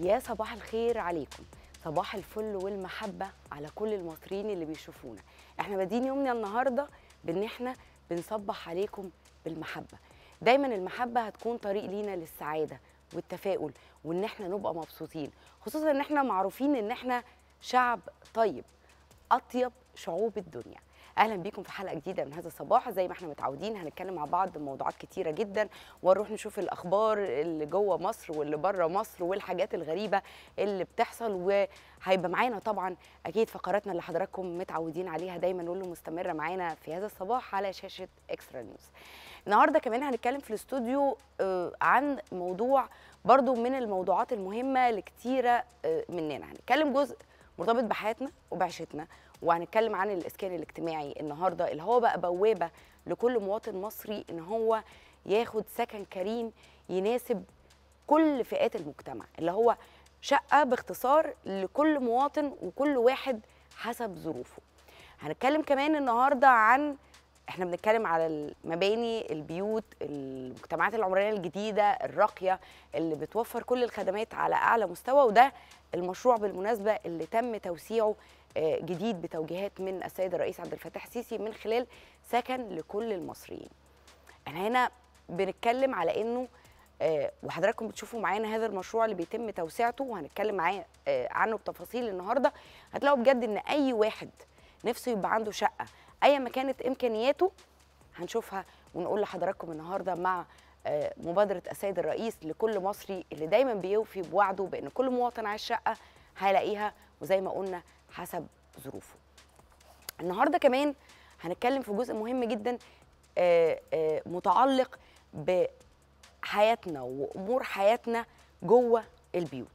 يا صباح الخير عليكم صباح الفل والمحبة على كل المصريين اللي بيشوفونا احنا بادين يومنا النهاردة بان احنا بنصبح عليكم بالمحبة دايما المحبة هتكون طريق لينا للسعادة والتفاؤل وان احنا نبقى مبسوطين خصوصا ان احنا معروفين ان احنا شعب طيب اطيب شعوب الدنيا اهلا بيكم في حلقه جديده من هذا الصباح زي ما احنا متعودين هنتكلم مع بعض بموضوعات كتيره جدا ونروح نشوف الاخبار اللي جوه مصر واللي بره مصر والحاجات الغريبه اللي بتحصل وهيبقى معانا طبعا اكيد فقراتنا اللي حضراتكم متعودين عليها دايما واللي مستمره معانا في هذا الصباح على شاشه اكسترا نيوز النهارده كمان هنتكلم في الاستوديو آه، عن موضوع برضو من الموضوعات المهمه لكتيره آه، مننا هنتكلم جزء مرتبط بحياتنا وبعيشتنا وهنتكلم عن الاسكان الاجتماعي النهارده اللي هو بقى بوابه لكل مواطن مصري ان هو ياخد سكن كريم يناسب كل فئات المجتمع اللي هو شقه باختصار لكل مواطن وكل واحد حسب ظروفه هنتكلم كمان النهارده عن احنا بنتكلم على المباني البيوت المجتمعات العمرانيه الجديده الراقيه اللي بتوفر كل الخدمات على اعلى مستوى وده المشروع بالمناسبه اللي تم توسيعه آه، جديد بتوجيهات من السيد الرئيس عبد الفتاح السيسي من خلال سكن لكل المصريين احنا هنا بنتكلم على انه آه، وحضراتكم بتشوفوا معانا هذا المشروع اللي بيتم توسعته وهنتكلم معاه آه، عنه بتفاصيل النهارده هتلاقوا بجد ان اي واحد نفسه يبقى عنده شقه ايا ما كانت امكانياته هنشوفها ونقول لحضراتكم النهارده مع مبادره السيد الرئيس لكل مصري اللي دايما بيوفي بوعده بان كل مواطن عايز شقه هيلاقيها وزي ما قلنا حسب ظروفه النهارده كمان هنتكلم في جزء مهم جدا آه، آه، متعلق بحياتنا وامور حياتنا جوه البيوت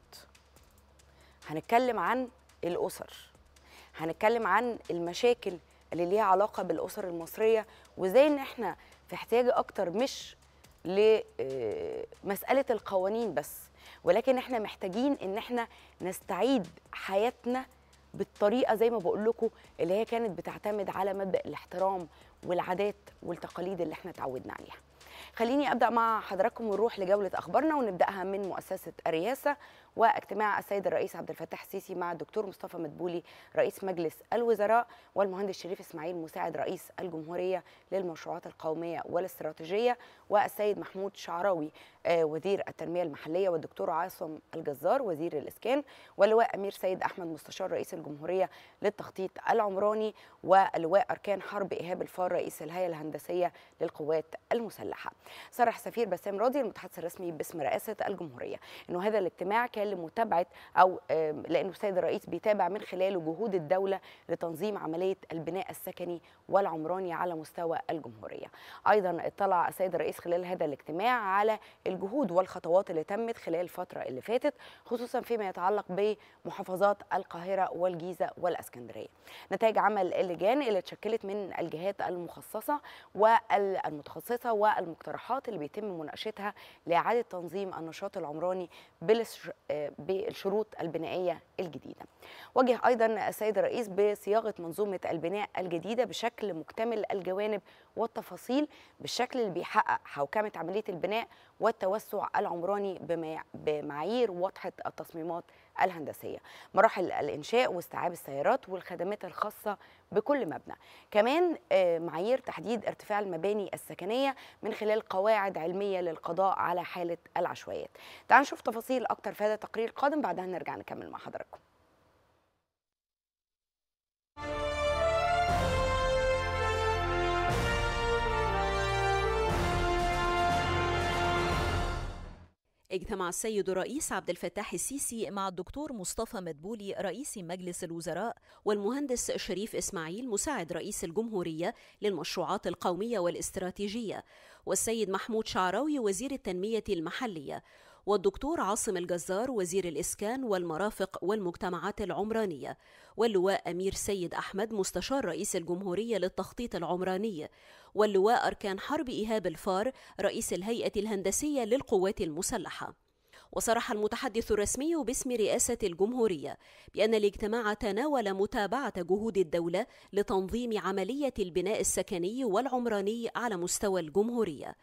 هنتكلم عن الاسر هنتكلم عن المشاكل اللي ليها علاقه بالاسر المصريه وازاي ان احنا في احتياج اكتر مش لمساله آه، القوانين بس ولكن احنا محتاجين ان احنا نستعيد حياتنا بالطريقه زي ما بقول لكم اللي هي كانت بتعتمد على مبدا الاحترام والعادات والتقاليد اللي احنا اتعودنا عليها خليني ابدا مع حضراتكم ونروح لجوله اخبارنا ونبداها من مؤسسه الرئاسه واجتماع السيد الرئيس عبد الفتاح السيسي مع الدكتور مصطفى مدبولي رئيس مجلس الوزراء والمهندس شريف اسماعيل مساعد رئيس الجمهوريه للمشروعات القوميه والاستراتيجيه والسيد محمود شعراوي آه، وزير التنميه المحليه والدكتور عاصم الجزار وزير الاسكان واللواء امير سيد احمد مستشار رئيس الجمهوريه للتخطيط العمراني واللواء اركان حرب ايهاب الفار رئيس الهيئه الهندسيه للقوات المسلحه صرح سفير بسام راضي المتحدث الرسمي باسم رئاسه الجمهوريه انه هذا الاجتماع كان لمتابعه او لانه السيد الرئيس بيتابع من خلاله جهود الدوله لتنظيم عمليه البناء السكني والعمراني على مستوى الجمهوريه. ايضا اطلع السيد الرئيس خلال هذا الاجتماع على الجهود والخطوات اللي تمت خلال الفتره اللي فاتت خصوصا فيما يتعلق بمحافظات القاهره والجيزه والاسكندريه. نتائج عمل اللجان اللي اتشكلت من الجهات المخصصه والمتخصصه والمك المقترحات اللي بيتم مناقشتها لإعادة تنظيم النشاط العمراني آه، بالشروط البنائية الجديدة وجه أيضا السيد الرئيس بصياغة منظومة البناء الجديدة بشكل مكتمل الجوانب والتفاصيل بالشكل اللي بيحقق حوكمة عملية البناء والتوسع العمراني بمعايير واضحة التصميمات الهندسيه مراحل الانشاء واستيعاب السيارات والخدمات الخاصه بكل مبنى كمان آه، معايير تحديد ارتفاع المباني السكنيه من خلال قواعد علميه للقضاء على حاله العشوائيات تعالوا نشوف تفاصيل اكتر في هذا التقرير القادم بعدها نرجع نكمل مع حضراتكم اجتمع السيد الرئيس عبد الفتاح السيسي مع الدكتور مصطفى مدبولي رئيس مجلس الوزراء والمهندس شريف اسماعيل مساعد رئيس الجمهوريه للمشروعات القوميه والاستراتيجيه والسيد محمود شعراوي وزير التنميه المحليه والدكتور عاصم الجزار وزير الإسكان والمرافق والمجتمعات العمرانية واللواء أمير سيد أحمد مستشار رئيس الجمهورية للتخطيط العمراني واللواء أركان حرب إيهاب الفار رئيس الهيئة الهندسية للقوات المسلحة وصرح المتحدث الرسمي باسم رئاسة الجمهورية بأن الاجتماع تناول متابعة جهود الدولة لتنظيم عملية البناء السكني والعمراني على مستوى الجمهورية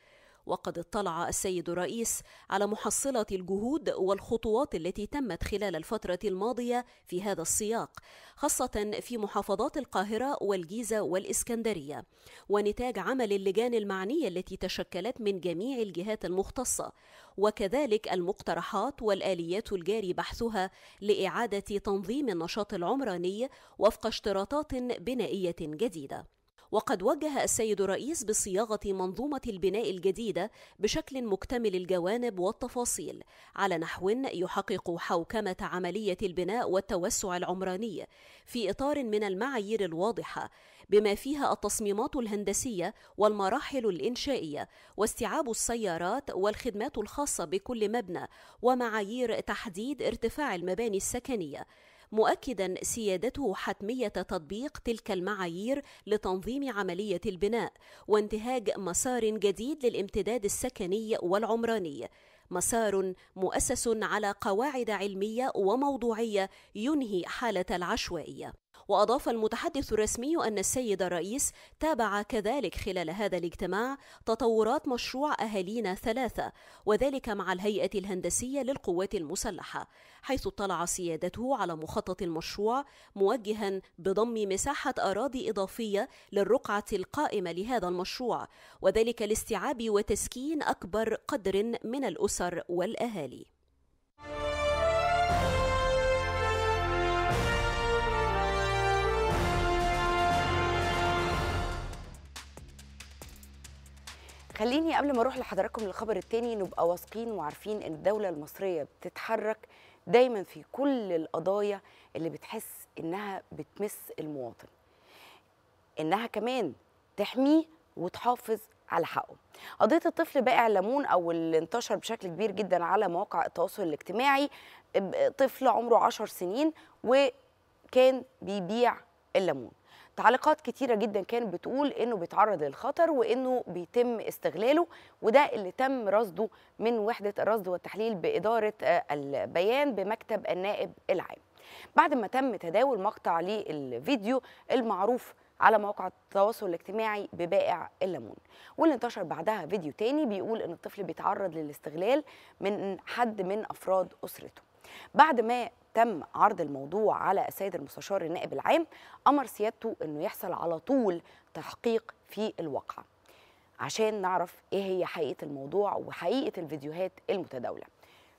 وقد اطلع السيد الرئيس على محصلة الجهود والخطوات التي تمت خلال الفترة الماضية في هذا السياق خاصة في محافظات القاهرة والجيزة والإسكندرية ونتاج عمل اللجان المعنية التي تشكلت من جميع الجهات المختصة وكذلك المقترحات والآليات الجاري بحثها لإعادة تنظيم النشاط العمراني وفق اشتراطات بنائية جديدة وقد وجه السيد الرئيس بصياغة منظومة البناء الجديدة بشكل مكتمل الجوانب والتفاصيل على نحو يحقق حوكمة عملية البناء والتوسع العمراني في إطار من المعايير الواضحة بما فيها التصميمات الهندسية والمراحل الإنشائية واستيعاب السيارات والخدمات الخاصة بكل مبنى ومعايير تحديد ارتفاع المباني السكنية مؤكدا سيادته حتميه تطبيق تلك المعايير لتنظيم عمليه البناء وانتهاج مسار جديد للامتداد السكني والعمراني مسار مؤسس على قواعد علميه وموضوعيه ينهي حاله العشوائيه وأضاف المتحدث الرسمي أن السيد الرئيس تابع كذلك خلال هذا الاجتماع تطورات مشروع أهالينا ثلاثة وذلك مع الهيئة الهندسية للقوات المسلحة حيث اطلع سيادته على مخطط المشروع موجها بضم مساحة أراضي إضافية للرقعة القائمة لهذا المشروع وذلك لاستيعاب وتسكين أكبر قدر من الأسر والأهالي. خليني قبل ما اروح لحضراتكم للخبر التاني نبقى واثقين وعارفين ان الدوله المصريه بتتحرك دايما في كل القضايا اللي بتحس انها بتمس المواطن انها كمان تحميه وتحافظ على حقه قضيه الطفل بائع الليمون او اللي انتشر بشكل كبير جدا على مواقع التواصل الاجتماعي طفل عمره 10 سنين وكان بيبيع الليمون تعليقات كتيره جدا كانت بتقول انه بيتعرض للخطر وانه بيتم استغلاله وده اللي تم رصده من وحده الرصد والتحليل باداره آه، البيان بمكتب النائب العام بعد ما تم تداول مقطع للفيديو المعروف على مواقع التواصل الاجتماعي ببائع الليمون واللي انتشر بعدها فيديو تاني بيقول ان الطفل بيتعرض للاستغلال من حد من افراد اسرته بعد ما تم عرض الموضوع على السيد المستشار النائب العام امر سيادته انه يحصل على طول تحقيق في الواقعه عشان نعرف ايه هي حقيقه الموضوع وحقيقه الفيديوهات المتداوله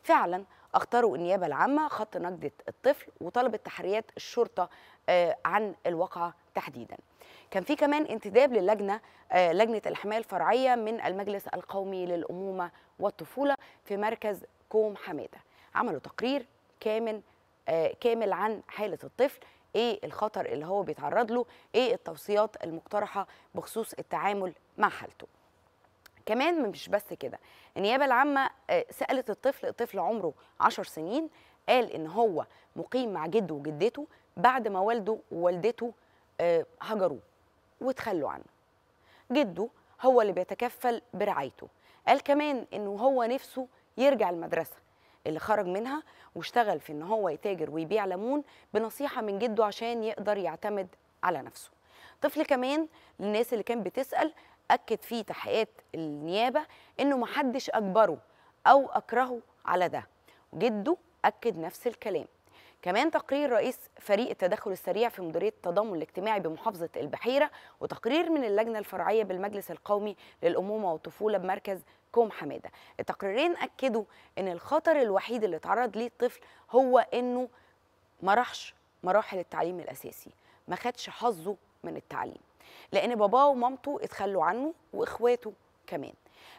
فعلا اختاروا النيابه العامه خط نجده الطفل وطلبت تحريات الشرطه آه، عن الواقعه تحديدا كان في كمان انتداب للجنه آه، لجنه الحمايه الفرعيه من المجلس القومي للامومه والطفوله في مركز كوم حماده عملوا تقرير كامل آه، كامل عن حاله الطفل ايه الخطر اللي هو بيتعرض له ايه التوصيات المقترحه بخصوص التعامل مع حالته كمان مش بس كده النيابه العامه آه، سالت الطفل الطفل عمره 10 سنين قال ان هو مقيم مع جده وجدته بعد ما والده ووالدته آه، هجروه وتخلوا عنه جده هو اللي بيتكفل برعايته قال كمان انه هو نفسه يرجع المدرسه اللي خرج منها واشتغل في ان هو يتاجر ويبيع ليمون بنصيحه من جده عشان يقدر يعتمد على نفسه طفل كمان للناس اللي كانت بتسال اكد في تحقيقات النيابه انه محدش اجبره او اكرهه على ده جده اكد نفس الكلام كمان تقرير رئيس فريق التدخل السريع في مديريه التضامن الاجتماعي بمحافظه البحيره وتقرير من اللجنه الفرعيه بالمجلس القومي للامومه والطفوله بمركز كوم حماده التقريرين اكدوا ان الخطر الوحيد اللي اتعرض ليه الطفل هو انه ما راحش مراحل التعليم الاساسي ما خدش حظه من التعليم لان باباه ومامته اتخلوا عنه واخواته كمان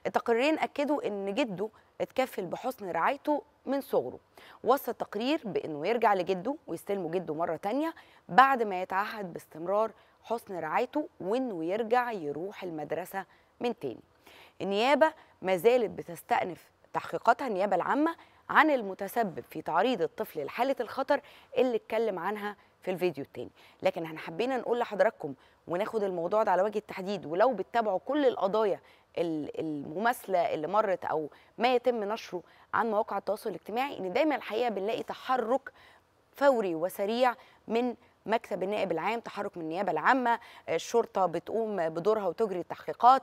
التقريرين اكدوا ان جده اتكفل بحسن رعايته من صغره وصى التقرير بأنه يرجع لجده ويستلمه جده مرة تانية بعد ما يتعهد باستمرار حسن رعايته وأنه يرجع يروح المدرسة من تاني النيابة ما زالت بتستأنف تحقيقاتها النيابة العامة عن المتسبب في تعريض الطفل لحالة الخطر اللي اتكلم عنها في الفيديو التاني لكن احنا حبينا نقول لحضراتكم وناخد الموضوع ده على وجه التحديد ولو بتتابعوا كل القضايا المماثله اللي مرت او ما يتم نشره عن مواقع التواصل الاجتماعي ان دايما الحقيقه بنلاقي تحرك فوري وسريع من مكتب النائب العام تحرك من النيابه العامه آه، الشرطه بتقوم بدورها وتجري التحقيقات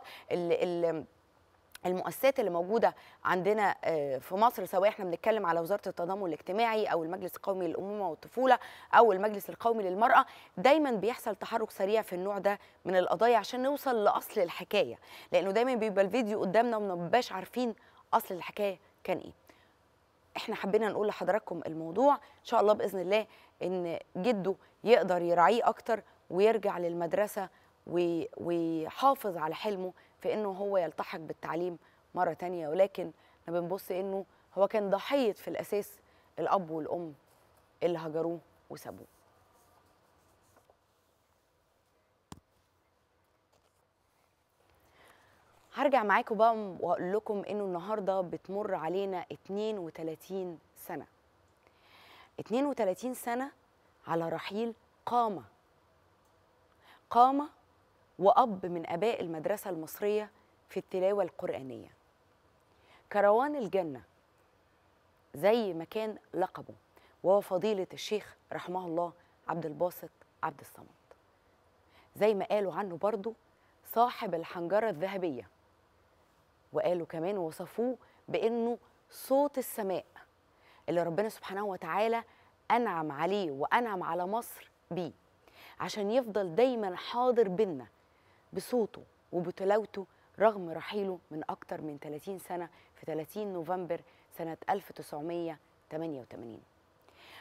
المؤسسات اللي موجوده عندنا آه، في مصر سواء احنا بنتكلم على وزاره التضامن الاجتماعي او المجلس القومي للامومه والطفوله او المجلس القومي للمراه دايما بيحصل تحرك سريع في النوع ده من القضايا عشان نوصل لاصل الحكايه لانه دايما بيبقى الفيديو قدامنا وما بنبقاش عارفين اصل الحكايه كان ايه احنا حبينا نقول لحضراتكم الموضوع ان شاء الله باذن الله ان جده يقدر يراعيه اكتر ويرجع للمدرسه ويحافظ على حلمه في انه هو يلتحق بالتعليم مره تانية ولكن احنا بنبص انه هو كان ضحيه في الاساس الاب والام اللي هجروه وسابوه هرجع معاكم بقى واقول لكم انه النهارده بتمر علينا 32 سنه 32 سنه على رحيل قامه قامه وأب من آباء المدرسة المصرية في التلاوة القرآنية كروان الجنة زي ما كان لقبه وهو فضيلة الشيخ رحمه الله عبد الباسط عبد الصمد زي ما قالوا عنه برضو صاحب الحنجرة الذهبية وقالوا كمان وصفوه بأنه صوت السماء اللي ربنا سبحانه وتعالى أنعم عليه وأنعم على مصر بيه عشان يفضل دايما حاضر بيننا بصوته وبتلاوته رغم رحيله من أكتر من 30 سنة في 30 نوفمبر سنة 1988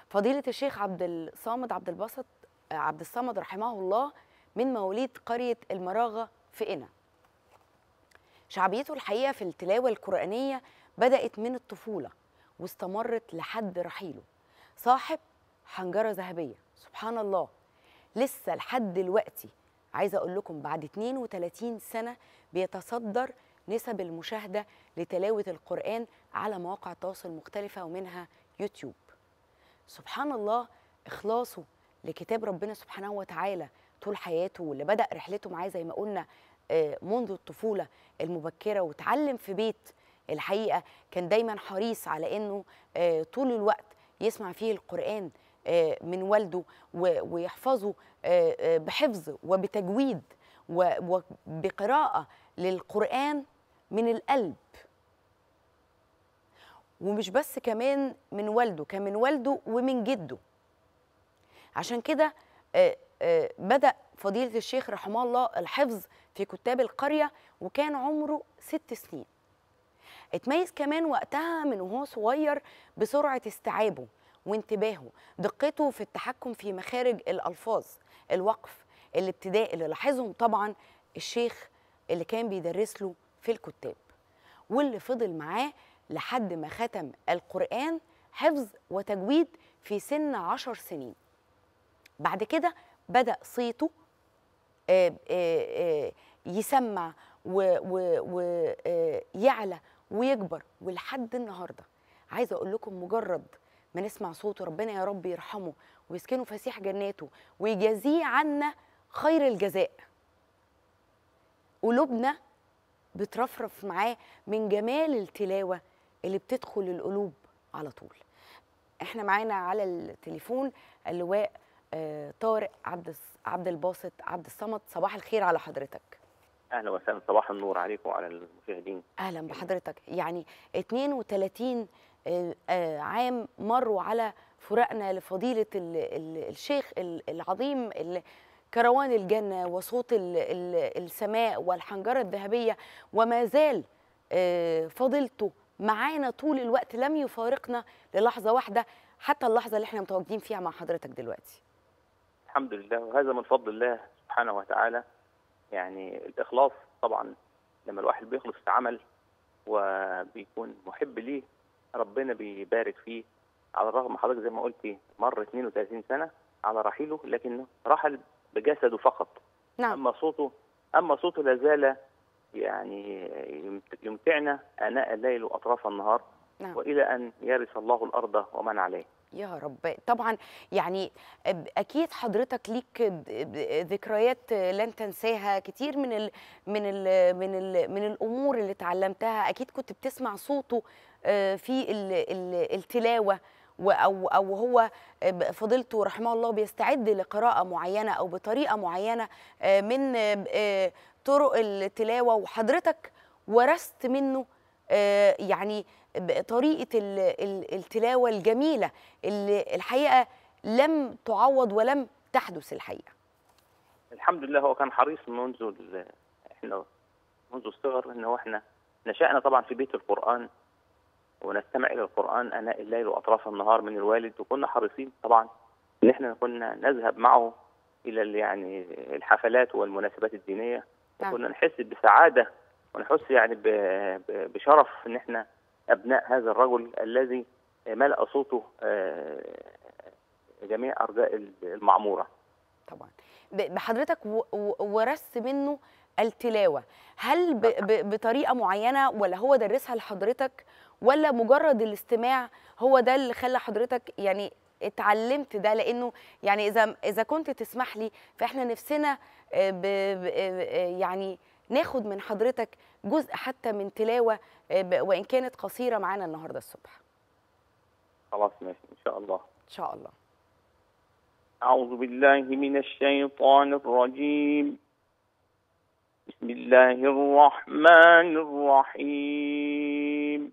فضيلة الشيخ عبد الصامد عبد البسط آه، عبد الصمد رحمه الله من مواليد قرية المراغة في إنا شعبيته الحقيقة في التلاوة القرآنية بدأت من الطفولة واستمرت لحد رحيله صاحب حنجرة ذهبية سبحان الله لسه لحد دلوقتي عايزه اقول لكم بعد 32 سنه بيتصدر نسب المشاهده لتلاوه القران على مواقع التواصل المختلفه ومنها يوتيوب سبحان الله اخلاصه لكتاب ربنا سبحانه وتعالى طول حياته واللي بدا رحلته معاه زي ما قلنا آه، منذ الطفوله المبكره وتعلم في بيت الحقيقه كان دايما حريص على انه آه، طول الوقت يسمع فيه القران آه، من والده ويحفظه آه، آه، بحفظ وبتجويد وبقراءة للقرآن من القلب ومش بس كمان من والده كان من والده ومن جده عشان كده بدأ فضيلة الشيخ رحمه الله الحفظ في كتاب القرية وكان عمره ست سنين اتميز كمان وقتها من وهو صغير بسرعة استيعابه وانتباهه دقته في التحكم في مخارج الألفاظ الوقف الابتداء اللي لاحظهم طبعا الشيخ اللي كان بيدرس له في الكتاب واللي فضل معاه لحد ما ختم القرآن حفظ وتجويد في سن عشر سنين بعد كده بدأ صيته آه، آه، آه، يسمع ويعلى ويكبر ولحد النهارده عايزه اقول لكم مجرد ما نسمع صوته ربنا يا رب يرحمه ويسكنه فسيح جناته ويجازيه عنا خير الجزاء قلوبنا بترفرف معاه من جمال التلاوه اللي بتدخل القلوب على طول احنا معانا على التليفون اللواء آه، طارق عبد عبد الباسط عبد الصمد صباح الخير على حضرتك اهلا وسهلا صباح النور عليكم وعلى المشاهدين اهلا بحضرتك يعني 32 آه، عام مروا على فراقنا لفضيلة الشيخ العظيم كروان الجنة وصوت السماء والحنجرة الذهبية وما زال آه، فضيلته معانا طول الوقت لم يفارقنا للحظة واحدة حتى اللحظة اللي احنا متواجدين فيها مع حضرتك دلوقتي الحمد لله وهذا من فضل الله سبحانه وتعالى يعني الإخلاص طبعا لما الواحد بيخلص في عمل وبيكون محب ليه ربنا بيبارك فيه على الرغم حضرتك زي ما قلتي مر 32 سنه على رحيله لكنه رحل بجسده فقط نعم. اما صوته اما صوته لا زال يعني يمتعنا اناء الليل واطراف النهار نعم. والى ان يرث الله الارض ومن عليه يا رب طبعا يعني اكيد حضرتك ليك ذكريات لن تنساها كتير من الـ من الـ من الـ من الامور اللي اتعلمتها اكيد كنت بتسمع صوته آه، في التلاوه او او هو آه، فضيلته رحمه الله بيستعد لقراءه معينه او بطريقه معينه آه، من طرق التلاوه وحضرتك ورثت منه يعني طريقه التلاوه الجميله اللي الحقيقه لم تعوض ولم تحدث الحقيقه الحمد لله هو كان حريص منذ احنا منذ الصغر ان احنا نشأنا طبعا في بيت القرآن ونستمع الى القران اناء الليل واطراف النهار من الوالد وكنا حريصين طبعا ان احنا كنا نذهب معه الى يعني الحفلات والمناسبات الدينيه نعم. وكنا نحس بسعاده ونحس يعني بشرف ان احنا ابناء هذا الرجل الذي ملأ صوته آه، جميع ارجاء المعموره. طبعا بحضرتك ورثت منه التلاوه، هل نعم. بطريقه معينه ولا هو درسها لحضرتك ولا مجرد الاستماع هو ده اللي خلى حضرتك يعني اتعلمت ده لانه يعني اذا اذا كنت تسمح لي فاحنا نفسنا آه، بـ آه، آه، يعني ناخد من حضرتك جزء حتى من تلاوه وان كانت قصيره معانا النهارده الصبح. خلاص ماشي ان شاء الله. ان شاء الله. أعوذ بالله من الشيطان الرجيم بسم الله الرحمن الرحيم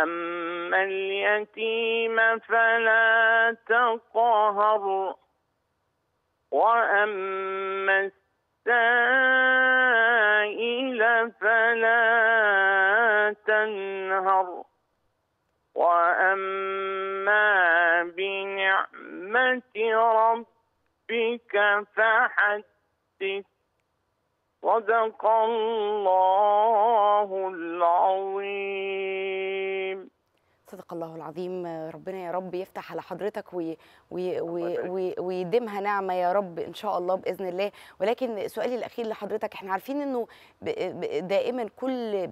وأما اليتيم فلا تقهر وأما السائل فلا تنهر وأما بنعمة ربك فحدث صدق الله العظيم صدق الله العظيم ربنا يا رب يفتح على حضرتك وي وي وي ويديمها نعمه يا رب ان شاء الله باذن الله ولكن سؤالي الاخير لحضرتك احنا عارفين انه دائما كل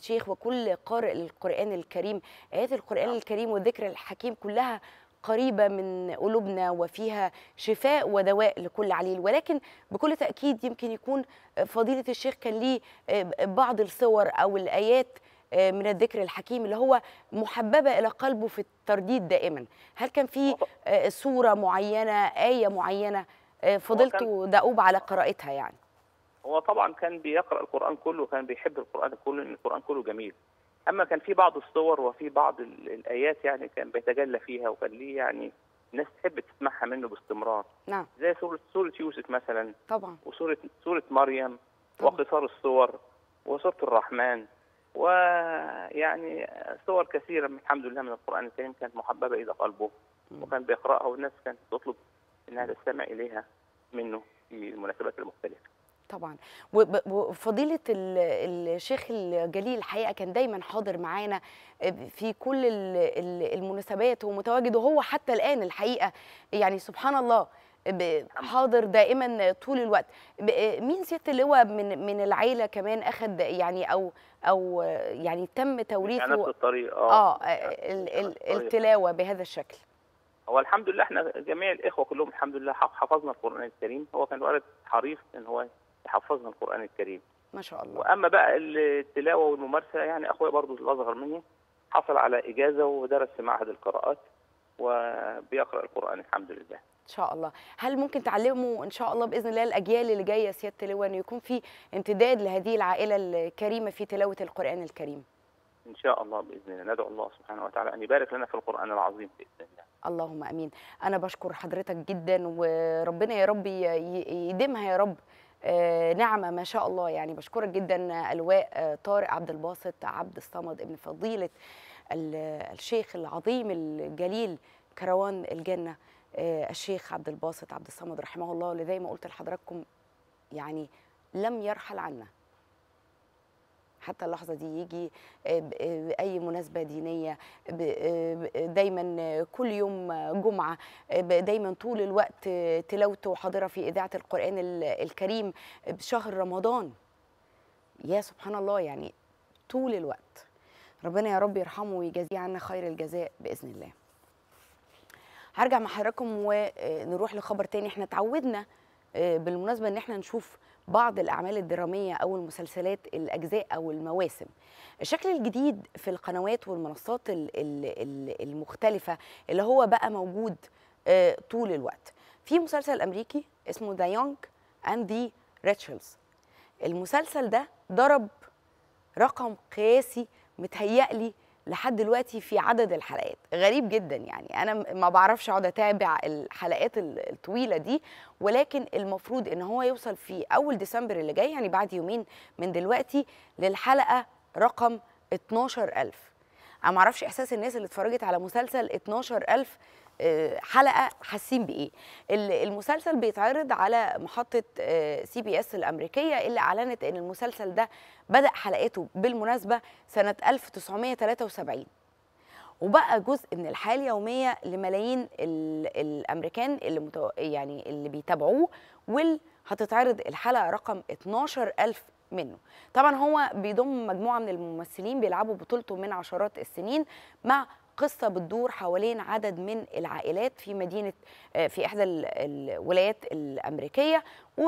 شيخ وكل قارئ للقران الكريم ايات القران نعم. الكريم والذكر الحكيم كلها قريبة من قلوبنا وفيها شفاء ودواء لكل عليل ولكن بكل تأكيد يمكن يكون فضيلة الشيخ كان ليه آه، بعض الصور أو الآيات آه، من الذكر الحكيم اللي هو محببه الى قلبه في الترديد دائما هل كان في سوره آه، معينه ايه معينه آه، فضلتوا دؤوب على قراءتها يعني هو طبعا كان بيقرا القران كله وكان بيحب القران كله لان القران كله جميل اما كان في بعض الصور وفي بعض الايات يعني كان بيتجلى فيها وكان ليه يعني الناس تحب تسمعها منه باستمرار نعم زي سوره سوره يوسف مثلا طبعا وسوره سوره مريم طبعا. وقصار الصور وسوره الرحمن ويعني صور كثيره من الحمد لله من القران الكريم كانت محببه الى قلبه وكان بيقراها والناس كانت تطلب انها تستمع اليها منه في المناسبات المختلفه. طبعا وفضيلة الشيخ الجليل الحقيقة كان دايما حاضر معانا آه، في كل المناسبات ومتواجد وهو حتى الآن الحقيقة يعني سبحان الله حاضر دائما طول الوقت مين سياده اللواء من من العيله كمان اخذ يعني او او يعني تم توريثه يعني نفس الطريق اه, آه يعني التلاوه بهذا الشكل هو الحمد لله احنا جميع الاخوه كلهم الحمد لله حفظنا القران الكريم هو كان الولد حريص ان هو يحفظنا القران الكريم ما شاء الله واما بقى التلاوه والممارسه يعني اخويا برضه الاصغر مني حصل على اجازه ودرس في معهد القراءات وبيقرأ القرآن الحمد لله ان شاء الله هل ممكن تعلموا ان شاء الله باذن الله الاجيال اللي جايه سياده اللواء انه يكون في امتداد لهذه العائله الكريمه في تلاوه القران الكريم ان شاء الله باذن الله ندعو الله سبحانه وتعالى ان يبارك لنا في القران العظيم باذن الله اللهم امين انا بشكر حضرتك جدا وربنا يا رب يديمها يا رب آه، نعمه ما شاء الله يعني بشكرك جدا آه، الواء آه، طارق عبد الباسط عبد الصمد ابن فضيله الشيخ العظيم الجليل كروان الجنه آه، الشيخ عبد الباسط عبد الصمد رحمه الله اللي زي ما قلت لحضراتكم يعني لم يرحل عنا حتى اللحظة دي يجي آه، آه، باي مناسبة دينية دايما كل يوم جمعة دايما طول الوقت تلاوته حاضرة في إذاعة القرآن الكريم بشهر رمضان يا سبحان الله يعني طول الوقت ربنا يا رب يرحمه ويجازيه عنا خير الجزاء باذن الله هرجع مع حضراتكم ونروح لخبر تاني احنا اتعودنا آه، بالمناسبه ان احنا نشوف بعض الاعمال الدراميه او المسلسلات الاجزاء او المواسم الشكل الجديد في القنوات والمنصات المختلفه اللي هو بقى موجود آه، طول الوقت في مسلسل امريكي اسمه ذا يونج اند ذا ريتشلز المسلسل ده ضرب رقم قياسي متهيألي لحد دلوقتي في عدد الحلقات غريب جدا يعني انا ما بعرفش اقعد اتابع الحلقات الطويله دي ولكن المفروض ان هو يوصل في اول ديسمبر اللي جاي يعني بعد يومين من دلوقتي للحلقه رقم 12000 انا ما اعرفش احساس الناس اللي اتفرجت على مسلسل 12000 آه، حلقه حاسين بايه المسلسل بيتعرض على محطه سي بي اس الامريكيه اللي اعلنت ان المسلسل ده بدا حلقاته بالمناسبه سنه 1973 وبقى جزء من الحياه اليوميه لملايين الامريكان اللي متو... يعني اللي بيتابعوه واللي هتتعرض الحلقه رقم 12000 منه طبعا هو بيضم مجموعه من الممثلين بيلعبوا بطولته من عشرات السنين مع قصه بتدور حوالين عدد من العائلات في مدينه آه، في احدى الولايات الامريكيه و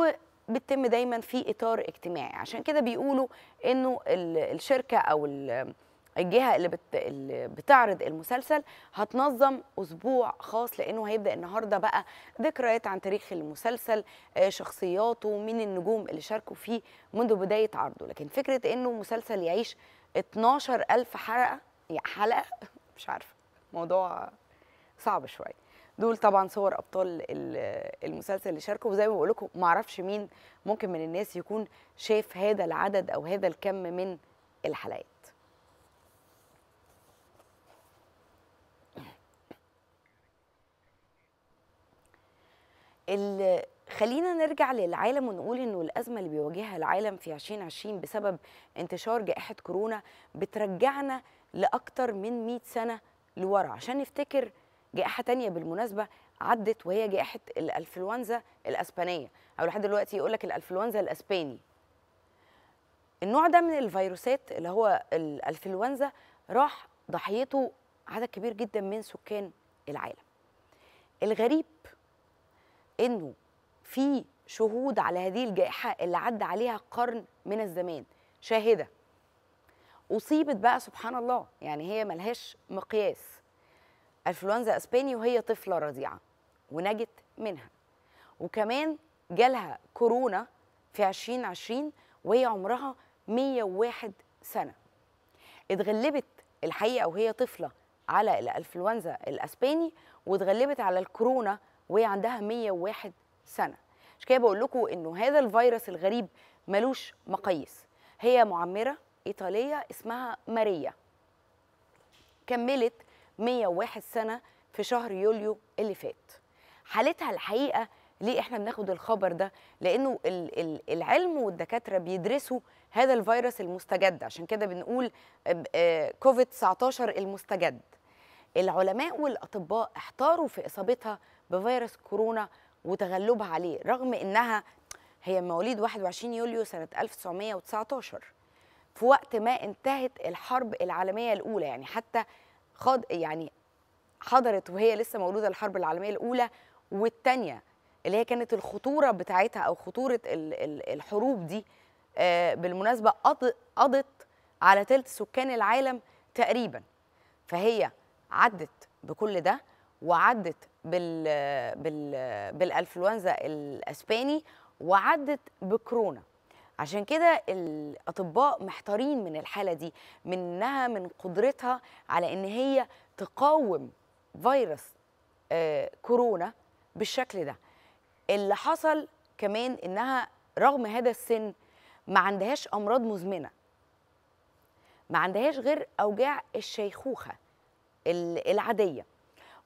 بتتم دايما في اطار اجتماعي عشان كده بيقولوا انه الشركه او الجهه اللي, بت... اللي بتعرض المسلسل هتنظم اسبوع خاص لانه هيبدا النهارده بقى ذكريات عن تاريخ المسلسل آه، شخصياته مين النجوم اللي شاركوا فيه منذ بدايه عرضه لكن فكره انه مسلسل يعيش 12000 حلقه حلقه مش عارفه موضوع صعب شويه دول طبعا صور ابطال المسلسل اللي شاركوا وزي ما بقول لكم ما اعرفش مين ممكن من الناس يكون شاف هذا العدد او هذا الكم من الحلقات خلينا نرجع للعالم ونقول انه الازمه اللي بيواجهها العالم في 2020 بسبب انتشار جائحه كورونا بترجعنا لاكتر من 100 سنه لورا عشان نفتكر جائحه تانية بالمناسبه عدت وهي جائحه الانفلونزا الاسبانيه او لحد دلوقتي يقول لك الانفلونزا الاسباني النوع ده من الفيروسات اللي هو الانفلونزا راح ضحيته عدد كبير جدا من سكان العالم الغريب انه في شهود على هذه الجائحه اللي عدى عليها قرن من الزمان شاهده اصيبت بقى سبحان الله يعني هي ملهاش مقياس انفلونزا اسباني وهي طفله رضيعه ونجت منها وكمان جالها كورونا في 2020 وهي عمرها 101 سنه اتغلبت الحقيقه وهي طفله على الانفلونزا الاسباني واتغلبت على الكورونا وهي عندها 101 سنه عشان كده بقول لكم انه هذا الفيروس الغريب ملوش مقاييس هي معمره إيطالية اسمها ماريا كملت 101 سنة في شهر يوليو اللي فات حالتها الحقيقة ليه احنا بناخد الخبر ده لانه العلم والدكاتره بيدرسوا هذا الفيروس المستجد عشان كده بنقول آه، كوفيد 19 المستجد العلماء والاطباء احتاروا في اصابتها بفيروس كورونا وتغلبها عليه رغم انها هي مواليد 21 يوليو سنه 1919 في وقت ما انتهت الحرب العالميه الاولى يعني حتى خاض يعني حضرت وهي لسه مولوده الحرب العالميه الاولى والثانيه اللي هي كانت الخطوره بتاعتها او خطوره الحروب دي آه، بالمناسبه قضت على ثلث سكان العالم تقريبا فهي عدت بكل ده وعدت بال بال بالانفلونزا الاسباني وعدت بكورونا عشان كده الاطباء محتارين من الحاله دي منها من قدرتها على ان هي تقاوم فيروس آه، كورونا بالشكل ده اللي حصل كمان انها رغم هذا السن ما عندهاش امراض مزمنه ما عندهاش غير اوجاع الشيخوخه العاديه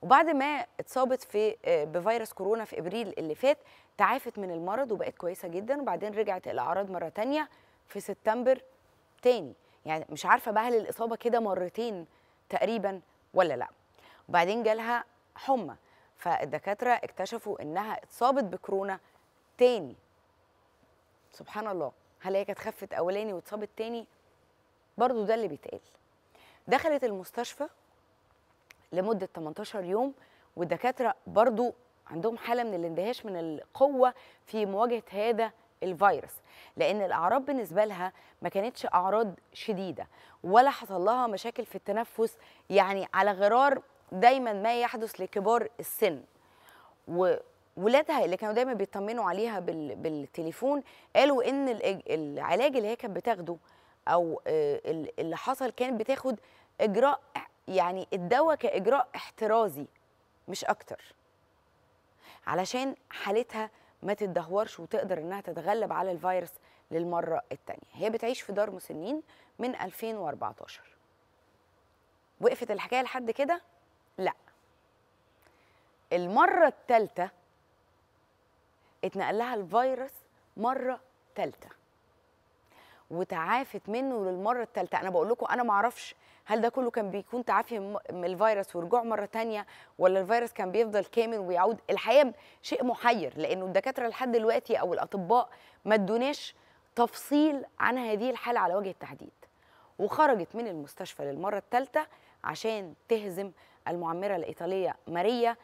وبعد ما اتصابت في آه، بفيروس كورونا في ابريل اللي فات تعافت من المرض وبقت كويسه جدا وبعدين رجعت الاعراض مره تانية في سبتمبر تاني يعني مش عارفه بقى هل الاصابه كده مرتين تقريبا ولا لا وبعدين جالها حمى فالدكاتره اكتشفوا انها اتصابت بكورونا تاني سبحان الله هل هي كانت خفت اولاني واتصابت تاني برضو ده اللي بيتقال دخلت المستشفى لمده 18 يوم والدكاتره برضو عندهم حاله من الاندهاش من القوه في مواجهه هذا الفيروس لان الاعراض بالنسبه لها ما كانتش اعراض شديده ولا حصل لها مشاكل في التنفس يعني على غرار دايما ما يحدث لكبار السن و ولادها اللي كانوا دايما بيطمنوا عليها بال... بالتليفون قالوا ان العلاج اللي هي كانت بتاخده او آه، اللي حصل كانت بتاخد اجراء يعني الدواء كاجراء احترازي مش اكتر علشان حالتها ما تتدهورش وتقدر انها تتغلب على الفيروس للمره الثانيه هي بتعيش في دار مسنين من 2014 وقفت الحكايه لحد كده لا المره الثالثه اتنقل لها الفيروس مره ثالثه وتعافت منه للمره الثالثه انا بقول لكم انا ما اعرفش هل ده كله كان بيكون تعافي من الفيروس ورجوع مره ثانيه ولا الفيروس كان بيفضل كامل ويعود الحقيقه شيء محير لانه الدكاتره لحد دلوقتي او الاطباء ما ادوناش تفصيل عن هذه الحاله على وجه التحديد وخرجت من المستشفى للمره الثالثه عشان تهزم المعمره الايطاليه ماريا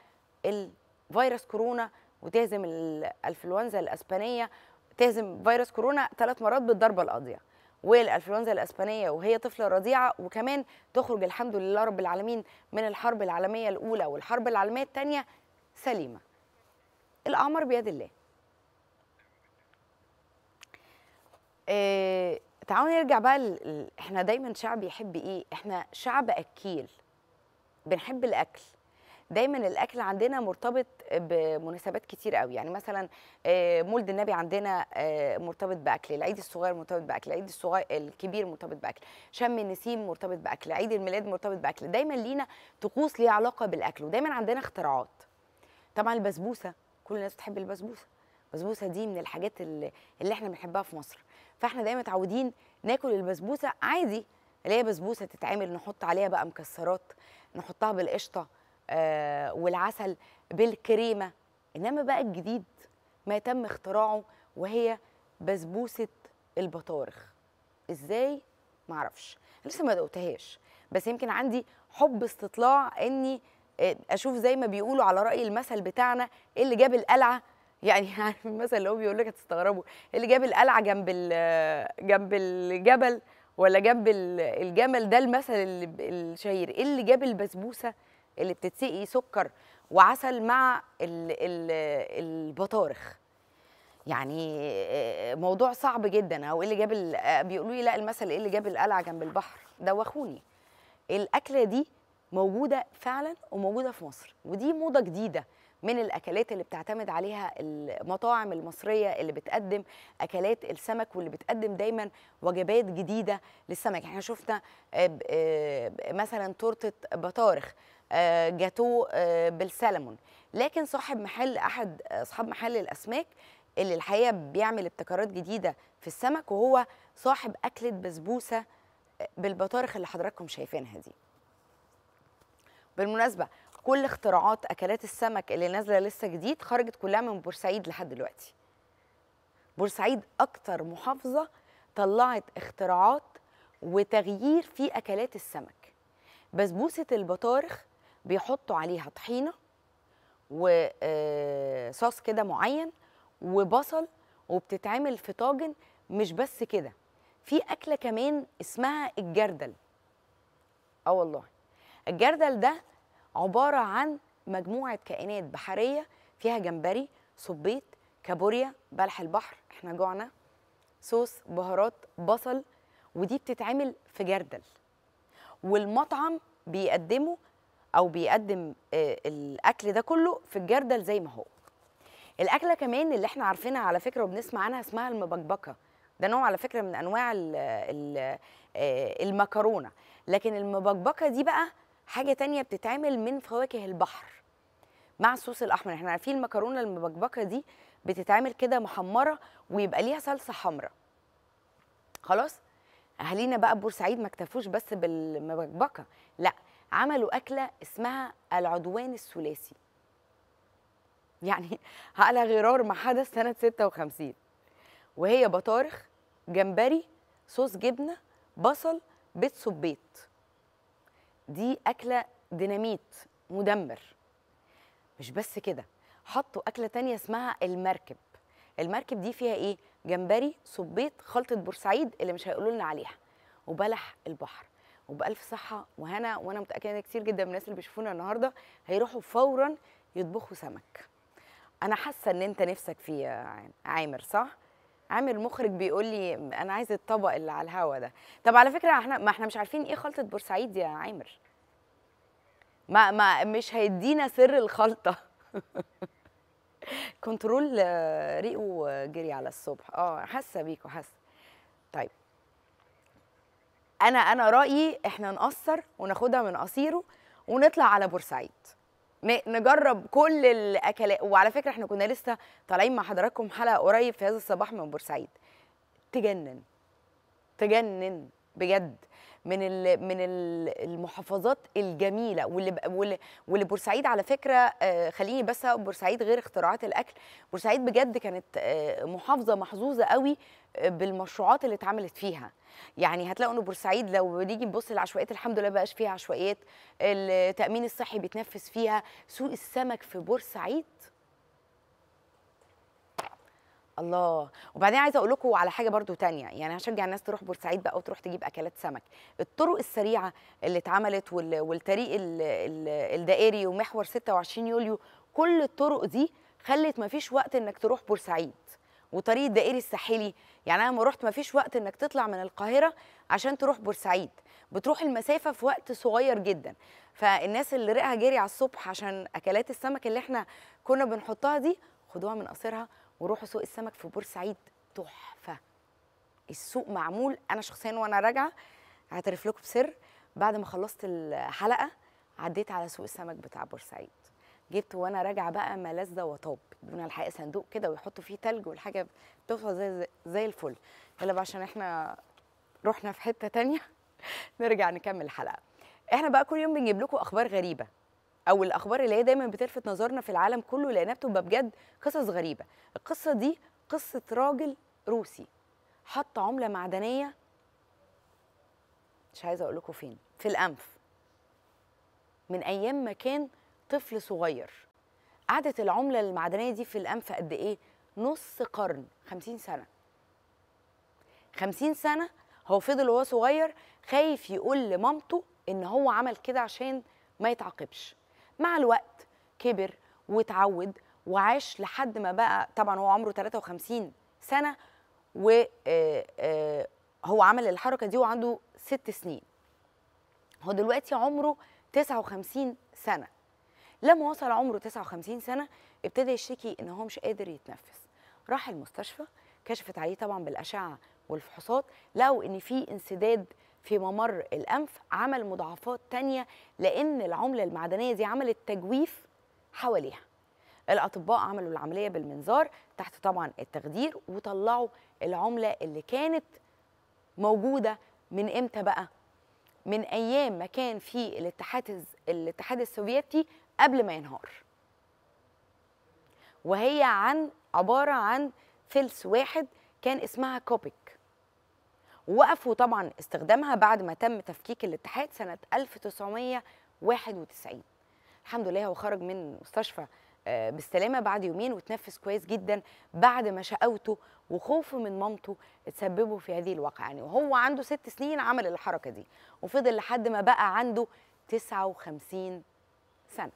الفيروس كورونا وتهزم الانفلونزا الاسبانيه تهزم فيروس كورونا ثلاث مرات بالضربه القاضيه والانفلونزا الاسبانيه وهي طفله رضيعه وكمان تخرج الحمد لله رب العالمين من الحرب العالميه الاولى والحرب العالميه الثانيه سليمه الاعمار بيد الله إيه تعالوا نرجع بقى ل... احنا دايما شعب يحب ايه احنا شعب اكيل بنحب الاكل دايما الاكل عندنا مرتبط بمناسبات كتير قوي يعني مثلا آه، مولد النبي عندنا آه، مرتبط باكل العيد الصغير مرتبط باكل العيد الصغير الكبير مرتبط باكل شم النسيم مرتبط باكل عيد الميلاد مرتبط باكل دايما لينا طقوس ليها علاقه بالاكل ودايما عندنا اختراعات طبعا البسبوسه كل الناس بتحب البسبوسه البسبوسه دي من الحاجات اللي, اللي احنا بنحبها في مصر فاحنا دايما متعودين ناكل البسبوسه عادي اللي هي بسبوسه تتعمل نحط عليها بقى مكسرات نحطها بالقشطه آه، والعسل بالكريمه انما بقى الجديد ما تم اختراعه وهي بسبوسه البطارخ ازاي معرفش لسه ما دقتهاش بس يمكن عندي حب استطلاع اني آه، اشوف زي ما بيقولوا على راي المثل بتاعنا اللي جاب القلعه يعني عارف المثل اللي هو بيقول لك هتستغربوا اللي جاب القلعه جنب جنب الجبل ولا جنب الجمل ده المثل الشهير اللي جاب البسبوسه اللي بتتسقي سكر وعسل مع البطارخ يعني آه، موضوع صعب جدا او إيه اللي جاب آه، بيقولوا لي لا المثل ايه اللي جاب القلعه جنب البحر دوخوني الاكله دي موجوده فعلا وموجوده في مصر ودي موضه جديده من الاكلات اللي بتعتمد عليها المطاعم المصريه اللي بتقدم اكلات السمك واللي بتقدم دايما وجبات جديده للسمك احنا شفنا آه، مثلا تورته بطارخ آه، جاتوه آه، بالسلمون لكن صاحب محل احد اصحاب محل الاسماك اللي الحقيقه بيعمل ابتكارات جديده في السمك وهو صاحب اكله بسبوسه آه، بالبطارخ اللي حضراتكم شايفينها دي بالمناسبه كل اختراعات اكلات السمك اللي نازله لسه جديد خرجت كلها من بورسعيد لحد دلوقتي بورسعيد اكتر محافظه طلعت اختراعات وتغيير في اكلات السمك بسبوسه البطارخ بيحطوا عليها طحينه وصوص آه، كده معين وبصل وبتتعمل في طاجن مش بس كده في اكله كمان اسمها الجردل اه والله الجردل ده عباره عن مجموعه كائنات بحريه فيها جمبري صبيت كابوريا بلح البحر احنا جوعنا صوص بهارات بصل ودي بتتعمل في جردل والمطعم بيقدمه او بيقدم آه، الاكل ده كله في الجردل زي ما هو الاكله كمان اللي احنا عارفينها على فكره وبنسمع عنها اسمها المبكبكه ده نوع على فكره من انواع آه، المكرونه لكن المبكبكه دي بقى حاجه تانية بتتعمل من فواكه البحر مع الصوص الاحمر احنا عارفين المكرونه المبكبكه دي بتتعمل كده محمره ويبقى ليها صلصه حمراء خلاص اهالينا بقى بورسعيد ما اكتفوش بس بالمبكبكه لا عملوا أكلة اسمها العدوان الثلاثي يعني على غرار ما حدث سنة 56 وهي بطارخ جمبري صوص جبنة بصل بيت صبيت دي أكلة ديناميت مدمر مش بس كده حطوا أكلة تانية اسمها المركب المركب دي فيها إيه؟ جمبري صبيط خلطة بورسعيد اللي مش هيقولوا لنا عليها وبلح البحر وبالف صحه وهنا وانا متاكده ان كتير جدا من الناس اللي بيشوفونا النهارده هيروحوا فورا يطبخوا سمك انا حاسه ان انت نفسك فيه يا عامر صح عامر مخرج بيقول لي انا عايز الطبق اللي على الهوا ده طب على فكره احنا ما احنا مش عارفين ايه خلطه بورسعيد يا عامر ما ما مش هيدينا سر الخلطه كنترول آه، ريقه جري على الصبح اه حاسه بيكوا حاسه طيب انا انا رايي احنا نقصر وناخدها من قصيره ونطلع على بورسعيد نجرب كل الاكلات وعلى فكره احنا كنا لسه طالعين مع حضراتكم حلقه قريب في هذا الصباح من بورسعيد تجنن تجنن بجد من من المحافظات الجميله واللي واللي بورسعيد على فكره آه، خليني بس بورسعيد غير اختراعات الاكل بورسعيد بجد كانت آه، محافظه محظوظه قوي آه، بالمشروعات اللي اتعملت فيها يعني هتلاقوا ان بورسعيد لو نيجي نبص للعشوائيات الحمد لله بقاش فيها عشوائيات التامين الصحي بيتنفذ فيها سوق السمك في بورسعيد الله وبعدين عايزه اقول لكم على حاجه برضو تانية يعني هشجع الناس تروح بورسعيد بقى وتروح تجيب اكلات سمك الطرق السريعه اللي اتعملت والطريق الدائري ومحور 26 يوليو كل الطرق دي خلت ما فيش وقت انك تروح بورسعيد وطريق الدائري الساحلي يعني انا لما رحت ما فيش وقت انك تطلع من القاهره عشان تروح بورسعيد بتروح المسافه في وقت صغير جدا فالناس اللي رقها جري على الصبح عشان اكلات السمك اللي احنا كنا بنحطها دي خدوها من قصرها وروحوا سوق السمك في بورسعيد تحفه السوق معمول انا شخصيا وانا راجعه هعترف لكم بسر بعد ما خلصت الحلقه عديت على سوق السمك بتاع بورسعيد جبت وانا راجعه بقى ملذه وطاب بدون الحقيقه صندوق كده ويحطوا فيه تلج والحاجه بتوصل زي زي الفل يلا بقى عشان احنا رحنا في حته تانية نرجع نكمل الحلقه احنا بقى كل يوم بنجيب لكم اخبار غريبه او الاخبار اللي هي دايما بتلفت نظرنا في العالم كله لانها بتبقى بجد قصص غريبه القصه دي قصه راجل روسي حط عمله معدنيه مش عايزه اقول لكم فين في الانف من ايام ما كان طفل صغير قعدت العمله المعدنيه دي في الانف قد ايه نص قرن 50 سنه 50 سنه هو فضل وهو صغير خايف يقول لمامته ان هو عمل كده عشان ما يتعاقبش مع الوقت كبر وتعود وعاش لحد ما بقى طبعا هو عمره 53 سنه وهو آه، آه، عمل الحركه دي وعنده ست سنين هو دلوقتي عمره 59 سنه لما وصل عمره 59 سنه ابتدى يشتكي ان هو مش قادر يتنفس راح المستشفى كشفت عليه طبعا بالاشعه والفحوصات لقوا ان في انسداد في ممر الأنف عمل مضاعفات تانية لأن العملة المعدنية دي عملت تجويف حواليها الأطباء عملوا العملية بالمنظار تحت طبعا التخدير وطلعوا العملة اللي كانت موجودة من إمتى بقى؟ من أيام ما كان في الاتحاد الاتحاد السوفيتي قبل ما ينهار وهي عن عبارة عن فلس واحد كان اسمها كوبيك ووقفوا طبعا استخدامها بعد ما تم تفكيك الاتحاد سنة 1991 الحمد لله هو خرج من مستشفى آه، بالسلامة بعد يومين وتنفس كويس جدا بعد ما شقاوته وخوفه من مامته تسببه في هذه الواقعة يعني وهو عنده ست سنين عمل الحركة دي وفضل لحد ما بقى عنده 59 سنة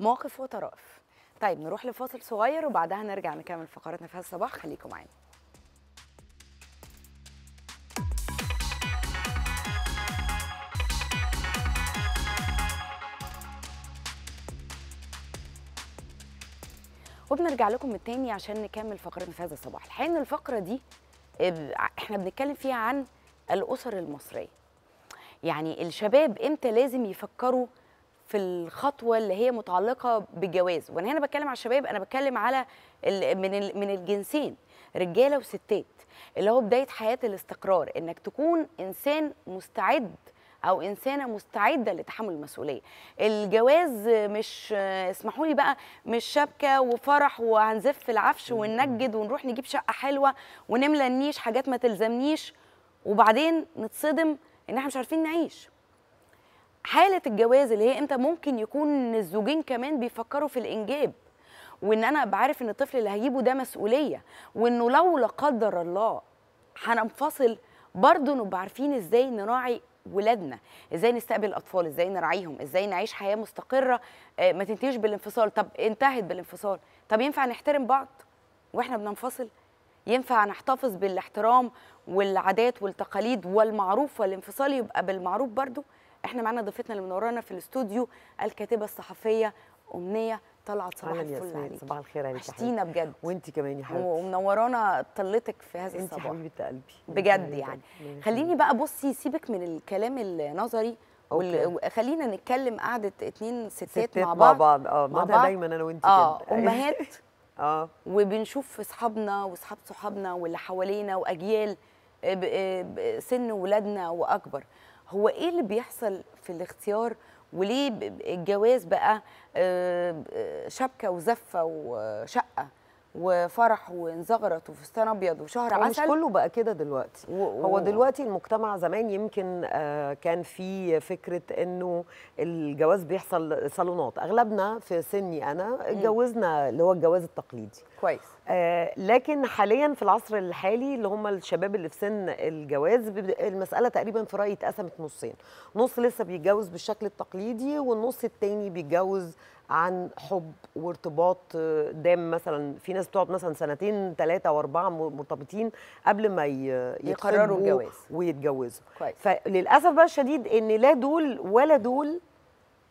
مواقف وطرائف طيب نروح لفاصل صغير وبعدها نرجع نكمل فقراتنا في هذا الصباح خليكم معانا وبنرجع لكم تاني عشان نكمل فقرتنا في هذا الصباح الحقيقه ان الفقره دي احنا بنتكلم فيها عن الاسر المصريه يعني الشباب امتى لازم يفكروا في الخطوه اللي هي متعلقه بالجواز وانا هنا بتكلم على الشباب انا بتكلم على من من الجنسين رجاله وستات اللي هو بدايه حياه الاستقرار انك تكون انسان مستعد او انسانه مستعده لتحمل المسؤوليه الجواز مش اسمحوا لي بقى مش شبكه وفرح وهنزف العفش وننجد ونروح نجيب شقه حلوه ونملى النيش حاجات ما تلزمنيش وبعدين نتصدم ان احنا مش عارفين نعيش حاله الجواز اللي هي امتى ممكن يكون الزوجين كمان بيفكروا في الانجاب وان انا بعرف ان الطفل اللي هجيبه ده مسؤوليه وانه لو لا قدر الله هننفصل برضه نبقى عارفين ازاي نراعي ولادنا ازاي نستقبل الاطفال ازاي نراعيهم ازاي نعيش حياه مستقره آه، ما تنتهيش بالانفصال طب انتهت بالانفصال طب ينفع نحترم بعض واحنا بننفصل ينفع نحتفظ بالاحترام والعادات والتقاليد والمعروف والانفصال يبقى بالمعروف برضو احنا معانا ضيفتنا اللي منورانا في الاستوديو الكاتبه الصحفيه امنيه طلعت صباح الفل عليك صباح الخير عليك وحشتينا بجد وانت كمان يا حبيبتي ومنورانا طلتك في هذا الصباح انت حبيبه قلبي بجد يعني خليني بقى بصي سيبك من الكلام النظري خلينا نتكلم قعده اتنين ستات, ستات مع بعض مع بعض اه مع بعض دايما انا وانت اه كده. امهات اه وبنشوف اصحابنا واصحاب صحابنا واللي حوالينا واجيال آه، آه، سن ولادنا واكبر هو ايه اللي بيحصل في الاختيار وليه الجواز بقى آه، آه، شبكه وزفه وشقه وفرح وانزغرت وفستان ابيض وشهر عسل مش كله بقى كده دلوقتي و... هو دلوقتي المجتمع زمان يمكن آه، كان في فكره انه الجواز بيحصل صالونات اغلبنا في سني انا اتجوزنا اللي هو الجواز التقليدي كويس آه لكن حاليا في العصر الحالي اللي هم الشباب اللي في سن الجواز المساله تقريبا في رايي اتقسمت نصين نص لسه بيتجوز بالشكل التقليدي والنص الثاني بيتجوز عن حب وارتباط آه، دام مثلا في ناس بتقعد مثلا سنتين ثلاثه واربعه مرتبطين قبل ما يقرروا الجواز ويتجوزوا كويس. فللاسف بقى الشديد ان لا دول ولا دول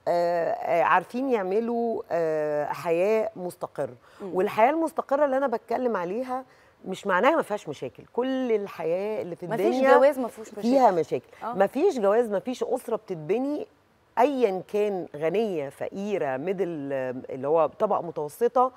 آه، آه، عارفين يعملوا آه، حياه مستقره والحياه المستقره اللي انا بتكلم عليها مش معناها ما فيهاش مشاكل كل الحياه اللي في الدنيا مفيش جواز ما فيهوش مشاكل فيها مشاكل أوه. مفيش جواز مفيش اسره بتتبني ايا كان غنيه فقيره ميدل اللي هو طبقه متوسطه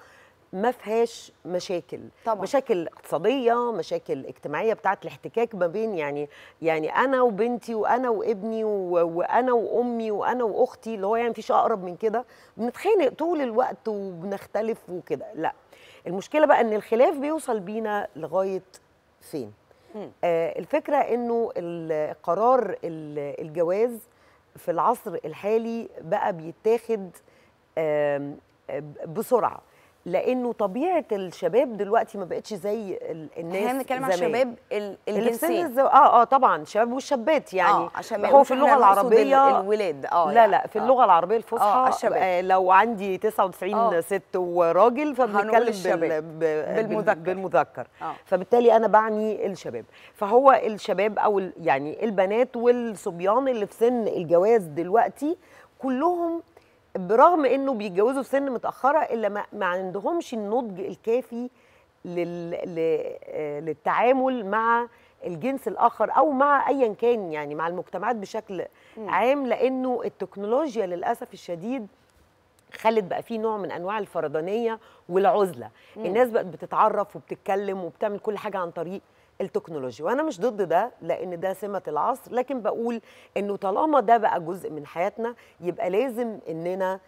ما فيهاش مشاكل طبعا. مشاكل اقتصاديه مشاكل اجتماعيه بتاعه الاحتكاك ما بين يعني يعني انا وبنتي وانا وابني وانا وامي وانا واختي اللي هو يعني مفيش اقرب من كده بنتخانق طول الوقت وبنختلف وكده لا المشكله بقى ان الخلاف بيوصل بينا لغايه فين آه الفكره انه القرار الجواز في العصر الحالي بقى بيتاخد آه، بسرعه لانه طبيعه الشباب دلوقتي ما بقتش زي الناس احنا بنتكلم عن الشباب الجنسين الزو... اه اه طبعا الشباب والشابات يعني آه عشان هو في اللغه العربيه الولاد اه لا يعني. لا في آه. اللغه آه العربيه الفصحى آه الشباب. آه لو عندي 99 آه ست وراجل فبنتكلم بال... بالمذكر بالمذكر آه فبالتالي انا بعني الشباب فهو الشباب او يعني البنات والصبيان اللي في سن الجواز دلوقتي كلهم برغم انه بيتجوزوا في سن متاخره الا ما, عندهمش النضج الكافي لل... آه، للتعامل مع الجنس الاخر او مع ايا كان يعني مع المجتمعات بشكل عام لانه التكنولوجيا للاسف الشديد خلت بقى فيه نوع من انواع الفردانيه والعزله الناس بقت بتتعرف وبتتكلم وبتعمل كل حاجه عن طريق التكنولوجيا وانا مش ضد ده لان ده سمه العصر لكن بقول انه طالما ده بقى جزء من حياتنا يبقى لازم اننا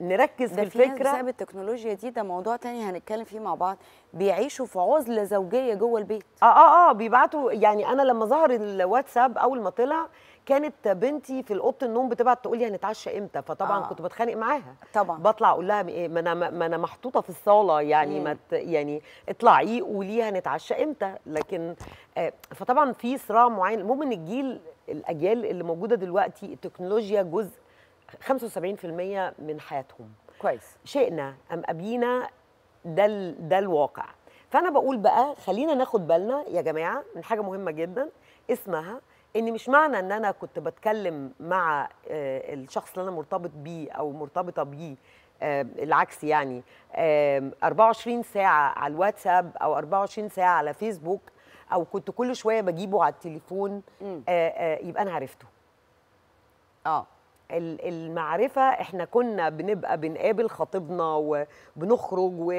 نركز في الفكره بسبب التكنولوجيا دي ده موضوع تاني هنتكلم فيه مع بعض بيعيشوا في عزله زوجيه جوه البيت اه اه اه بيبعتوا يعني انا لما ظهر الواتساب اول ما طلع كانت بنتي في اوضه النوم بتبعت تقول لي هنتعشى امتى فطبعا آه. كنت بتخانق معاها طبعا بطلع اقول لها إيه، ما انا ما انا محطوطه في الصاله يعني ما يعني اطلعي قولي هنتعشى امتى لكن آه فطبعا في صراع معين المهم ان الجيل الاجيال اللي موجوده دلوقتي التكنولوجيا جزء 75% من حياتهم كويس شئنا ام ابينا ده ده الواقع فانا بقول بقى خلينا ناخد بالنا يا جماعه من حاجه مهمه جدا اسمها ان مش معنى ان انا كنت بتكلم مع آه، الشخص اللي انا مرتبط بيه او مرتبطه بيه آه، العكس يعني 24 آه، ساعه على الواتساب او 24 ساعه على فيسبوك او كنت كل شويه بجيبه على التليفون يبقى انا عرفته اه المعرفة احنا كنا بنبقى بنقابل خطيبنا وبنخرج و...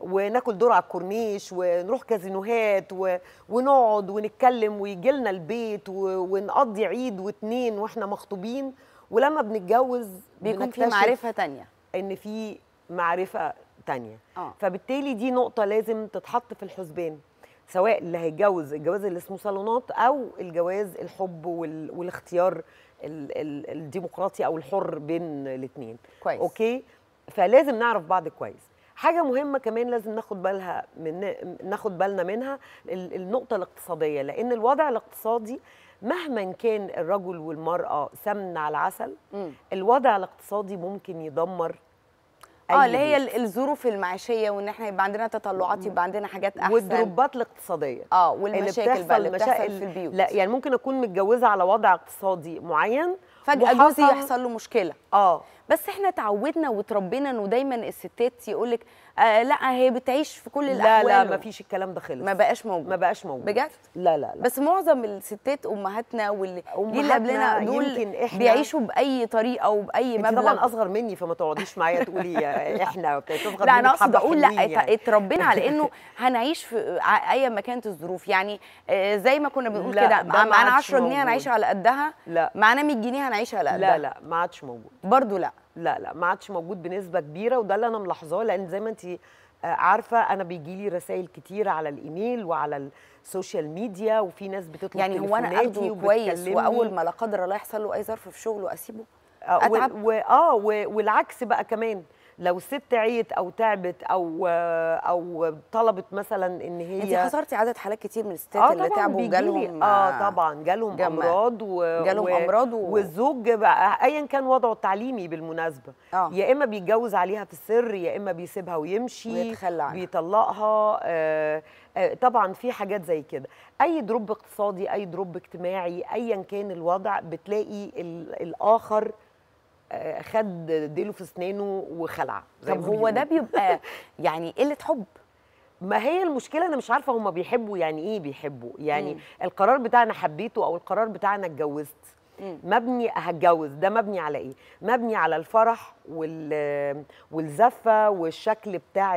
وناكل دور على الكورنيش ونروح كازينوهات و... ونقعد ونتكلم ويجي لنا البيت و... ونقضي عيد واتنين واحنا مخطوبين ولما بنتجوز بيكون في معرفة تانية ان في معرفة تانية آه. فبالتالي دي نقطة لازم تتحط في الحسبان سواء اللي هيتجوز الجواز اللي اسمه صالونات او الجواز الحب وال... والاختيار الديمقراطي او الحر بين الاثنين كويس اوكي فلازم نعرف بعض كويس حاجة مهمة كمان لازم ناخد بالها من ناخد بالنا منها النقطة الاقتصادية لأن الوضع الاقتصادي مهما كان الرجل والمرأة سمن على عسل م. الوضع الاقتصادي ممكن يدمر اه اللي هي الظروف المعيشيه وان احنا يبقى عندنا تطلعات يبقى عندنا حاجات احسن والضروبات الاقتصاديه اه والمشاكل اللي بقى اللي بتحصل في البيوت لا يعني ممكن اكون متجوزه على وضع اقتصادي معين فجاه جوزي يحصل له مشكله اه بس احنا تعودنا وتربينا انه دايما الستات يقول لك آه لا هي بتعيش في كل الاحوال لا لا مفيش الكلام ده خلص ما بقاش موجود ما بقاش موجود بجد لا لا لا بس معظم الستات امهاتنا واللي اللي قبلنا دول بيعيشوا باي طريقه وباي مبلغ طبعا اصغر مني فما تقعديش معايا تقولي احنا لا انا اقصد اقول لا يعني. اتربينا على انه هنعيش في ايا ما كانت الظروف يعني آه، زي ما كنا بنقول كده معانا 10 جنيه هنعيش على قدها لا معانا 100 جنيه هنعيش على قدها لا لا ما عادش موجود برضه لا لا لا ما عادش موجود بنسبه كبيره وده اللي انا ملاحظاه لان زي ما انت آه، عارفه انا بيجي لي رسائل كتير على الايميل وعلى السوشيال ميديا وفي ناس بتطلب يعني هو انا اخده كويس واول ما لا قدر الله يحصل له اي ظرف في شغله اسيبه آه، اتعب واه والعكس بقى كمان لو الست عيت او تعبت او او طلبت مثلا ان هي انت حصرتي عدد حالات كتير من الستات آه اللي تعبوا وجالهم اه طبعا جالهم امراض و... جالهم و... امراض و... والزوج بقى ايا كان وضعه التعليمي بالمناسبه آه. يا اما بيتجوز عليها في السر يا اما بيسيبها ويمشي ويتخلى عنها بيطلقها آه, آه، طبعا في حاجات زي كده اي دروب اقتصادي اي دروب اجتماعي ايا كان الوضع بتلاقي الاخر خد ديله في اسنانه وخلع طب هو ده بيبقى يعني قله حب ما هي المشكله انا مش عارفه هما بيحبوا يعني ايه بيحبوا يعني مم. القرار بتاعنا حبيته او القرار بتاعنا اتجوزت مبني هتجوز ده مبني على ايه مبني على الفرح وال والزفه والشكل بتاع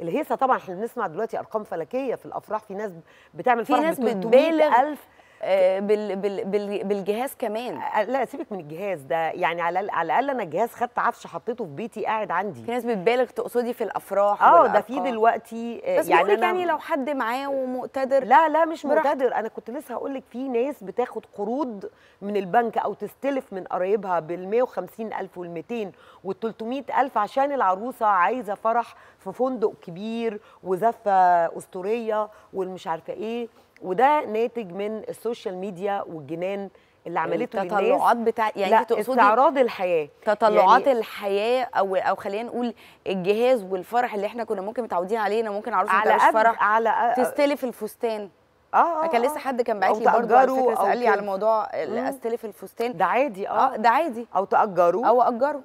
الهيصه طبعا احنا بنسمع دلوقتي ارقام فلكيه في الافراح في ناس بتعمل في فرح ناس بتبالغ آه، بال بال بال بالجهاز كمان آه، لا سيبك من الجهاز ده يعني على على الاقل انا الجهاز خدت عفش حطيته في بيتي قاعد عندي في ناس بتبالغ تقصدي في الافراح اه ده في دلوقتي آه، بس يعني أنا يعني لو حد معاه ومقتدر لا لا مش مقتدر انا كنت لسه هقول لك في ناس بتاخد قروض من البنك او تستلف من قرايبها بال 150000 وال 200 وال 300000 عشان العروسه عايزه فرح في فندق كبير وزفه اسطوريه والمش عارفه ايه وده ناتج من السوشيال ميديا والجنان اللي عملته للناس التطلعات بتاع يعني تقصدي استعراض الحياه تطلعات يعني الحياه او او خلينا نقول الجهاز والفرح اللي احنا كنا ممكن متعودين عليه انا ممكن عروسه على فرح على تستلف الفستان اه, آه، كان لسه حد كان باعت لي برضه على سال لي على موضوع استلف الفستان ده عادي اه آه ده عادي او تاجره او اجره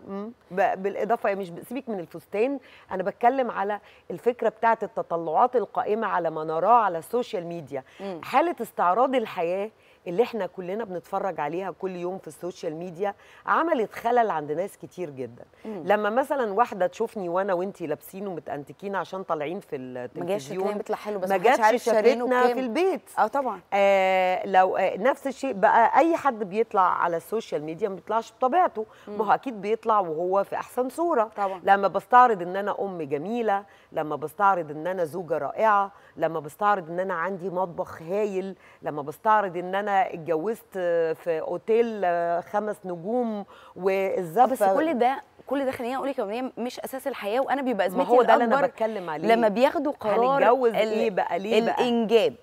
بالاضافه يعني مش سيبك من الفستان انا بتكلم على الفكره بتاعت التطلعات القائمه على ما نراه على السوشيال ميديا مم. حاله استعراض الحياه اللي احنا كلنا بنتفرج عليها كل يوم في السوشيال ميديا عملت خلل عند ناس كتير جدا مم. لما مثلا واحده تشوفني وانا وانتي لابسين ومتانتكين عشان طالعين في التلفزيون ما بيطلع حلو بس في البيت اه طبعا آه لو آه نفس الشيء بقى اي حد بيطلع على السوشيال ميديا ما بيطلعش بطبيعته ما هو اكيد بيطلع وهو في احسن صوره طبعا. لما بستعرض ان انا ام جميله لما بستعرض ان انا زوجه رائعه لما بستعرض ان انا عندي مطبخ هايل لما بستعرض ان انا اتجوزت في اوتيل آه، خمس نجوم والزفه بس كل ده كل ده خليني اقول لك ان مش اساس الحياه وانا بيبقى ازمتي هو ده اللي انا بتكلم عليه لما بياخدوا قرار هنتجوز ايه بقى ليه بقى الانجاب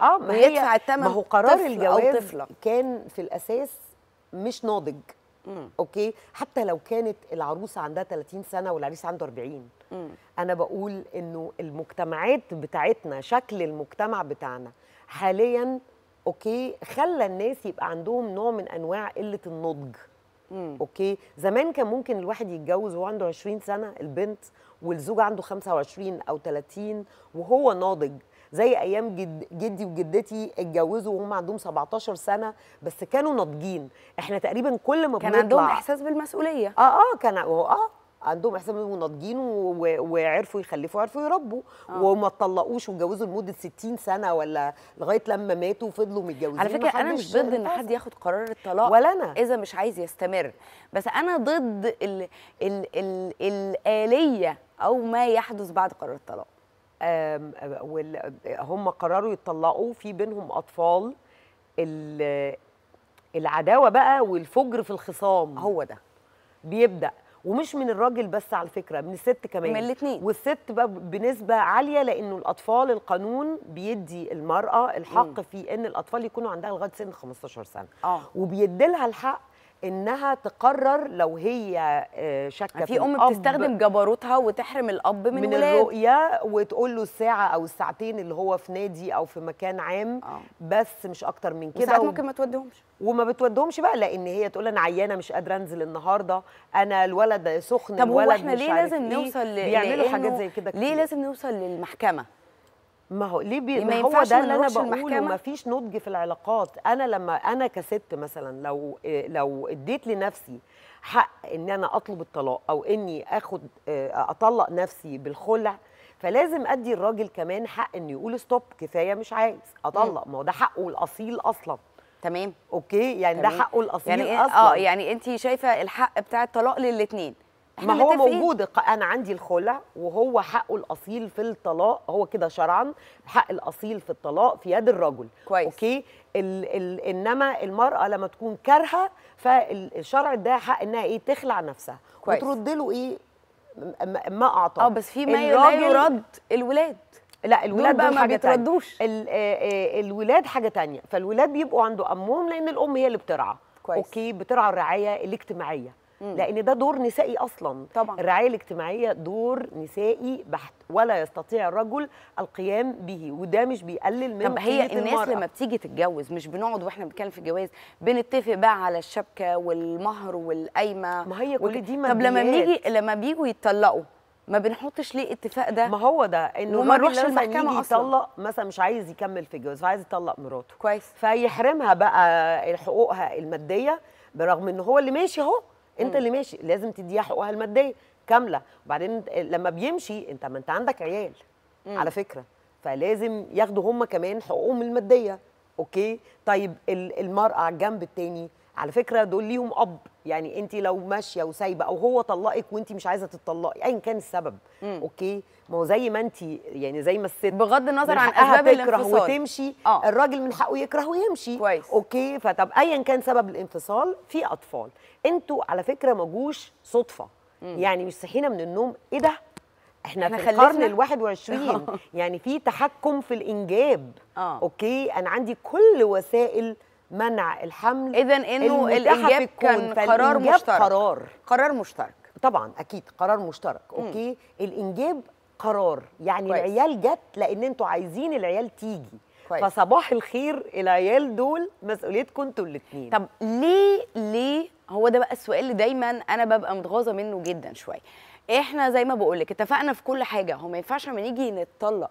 اه ما هي يدفع الثمن ما هو قرار طفل الجواز طفلة. كان في الاساس مش ناضج مم. اوكي حتى لو كانت العروسه عندها 30 سنه والعريس عنده 40 مم. انا بقول انه المجتمعات بتاعتنا شكل المجتمع بتاعنا حاليا اوكي خلى الناس يبقى عندهم نوع من انواع قله النضج اوكي زمان كان ممكن الواحد يتجوز وهو عنده 20 سنه البنت والزوج عنده 25 او 30 وهو ناضج زي ايام جد جدي وجدتي اتجوزوا وهم عندهم 17 سنه بس كانوا ناضجين احنا تقريبا كل ما كان بنطلع كان عندهم احساس بالمسؤوليه اه اه كان اه عندهم احسان وناضجين وعرفوا يخلفوا وعرفوا يربوا آه. وما اتطلقوش واتجوزوا لمده 60 سنه ولا لغايه لما ماتوا وفضلوا متجوزين على فكره انا مش ضد ان حد ياخد قرار الطلاق ولا انا اذا مش عايز يستمر بس انا ضد ال ال ال الاليه او ما يحدث بعد قرار الطلاق هم قرروا يتطلقوا في بينهم اطفال العداوه بقى والفجر في الخصام هو ده بيبدا ومش من الراجل بس على فكره من الست كمان من الاثنين والست بقى بنسبه عاليه لانه الاطفال القانون بيدي المراه الحق م. في ان الاطفال يكونوا عندها لغايه سن 15 سنه آه. وبيدي لها الحق انها تقرر لو هي آه، شكت في ام بتستخدم جبروتها وتحرم الاب من, من الرؤيه وتقول له الساعه او الساعتين اللي هو في نادي او في مكان عام آه. بس مش اكتر من كده و... ممكن ما توديهمش وما بتوديهمش بقى لان هي تقول انا عيانه مش قادره انزل النهارده انا الولد سخن طب الولد هو احنا ليه لازم إيه. نوصل بيعملوا حاجات زي كده ليه لازم نوصل للمحكمه ما هو ليه بي... يعني ما هو ده اللي انا بقوله فيش نضج في العلاقات انا لما انا كست مثلا لو لو اديت لنفسي حق ان انا اطلب الطلاق او اني اخد آه، اطلق نفسي بالخلع فلازم ادي الراجل كمان حق انه يقول ستوب كفايه مش عايز اطلق ما هو ده حقه الاصيل اصلا تمام اوكي يعني تمام. ده حقه الاصيل يعني إيه؟ اصلا اه يعني انت شايفه الحق بتاع الطلاق للاثنين ما هو موجود انا عندي الخلع وهو حقه الاصيل في الطلاق هو كده شرعا حق الاصيل في الطلاق في يد الرجل كويس اوكي ال ال انما المراه لما تكون كارهه فالشرع ده حق انها ايه تخلع نفسها كويس وترد له ايه ما اعطاه اه بس في ما يرد الولاد لا الولاد بقى ما بيتردوش آه، آه، الولاد حاجه تانية فالولاد بيبقوا عنده امهم لان الام هي اللي بترعى كويس. اوكي بترعى الرعايه الاجتماعيه لان ده دور نسائي اصلا طبعا الرعايه الاجتماعيه دور نسائي بحت ولا يستطيع الرجل القيام به وده مش بيقلل من طب هي الناس المرأة. لما بتيجي تتجوز مش بنقعد واحنا بنتكلم في الجواز بنتفق بقى على الشبكه والمهر والقايمه ما هي كل دي دي طب لما بيجي لما بيجوا يتطلقوا ما بنحطش ليه اتفاق ده ما هو ده انه ما يروحش المحكمه يطلق مثلا مش عايز يكمل في الجواز فعايز يطلق مراته كويس فيحرمها بقى حقوقها الماديه برغم ان هو اللي ماشي اهو انت اللي ماشي لازم تديها حقوقها الماديه كامله وبعدين لما بيمشي انت ما انت عندك عيال مم. على فكره فلازم ياخدوا هم كمان حقوقهم الماديه اوكي طيب المراه على الجنب التاني على فكره دول ليهم اب يعني انت لو ماشيه وسايبه او هو طلقك وانت مش عايزه تتطلقي ايا كان السبب مم. اوكي ما هو زي ما انت يعني زي ما الست بغض النظر عن اسباب الانفصال وتمشي آه. الراجل من حقه يكره ويمشي كويس. اوكي فطب ايا كان سبب الانفصال في اطفال انتوا على فكره ما جوش صدفه مم. يعني مش صحينا من النوم ايه ده احنا, احنا في القرن ال 21 اه. يعني في تحكم في الانجاب آه. اوكي انا عندي كل وسائل منع الحمل اذا انه الانجاب كان قرار مشترك قرار قرار مشترك طبعا اكيد قرار مشترك اوكي مم. الانجاب قرار يعني كويس. العيال جت لان انتوا عايزين العيال تيجي كويس. فصباح الخير العيال دول مسؤوليتكم انتوا الاثنين طب ليه ليه هو ده بقى السؤال اللي دايما انا ببقى متغاظه منه جدا شويه احنا زي ما بقول لك اتفقنا في كل حاجه هو ما ينفعش لما نيجي نتطلق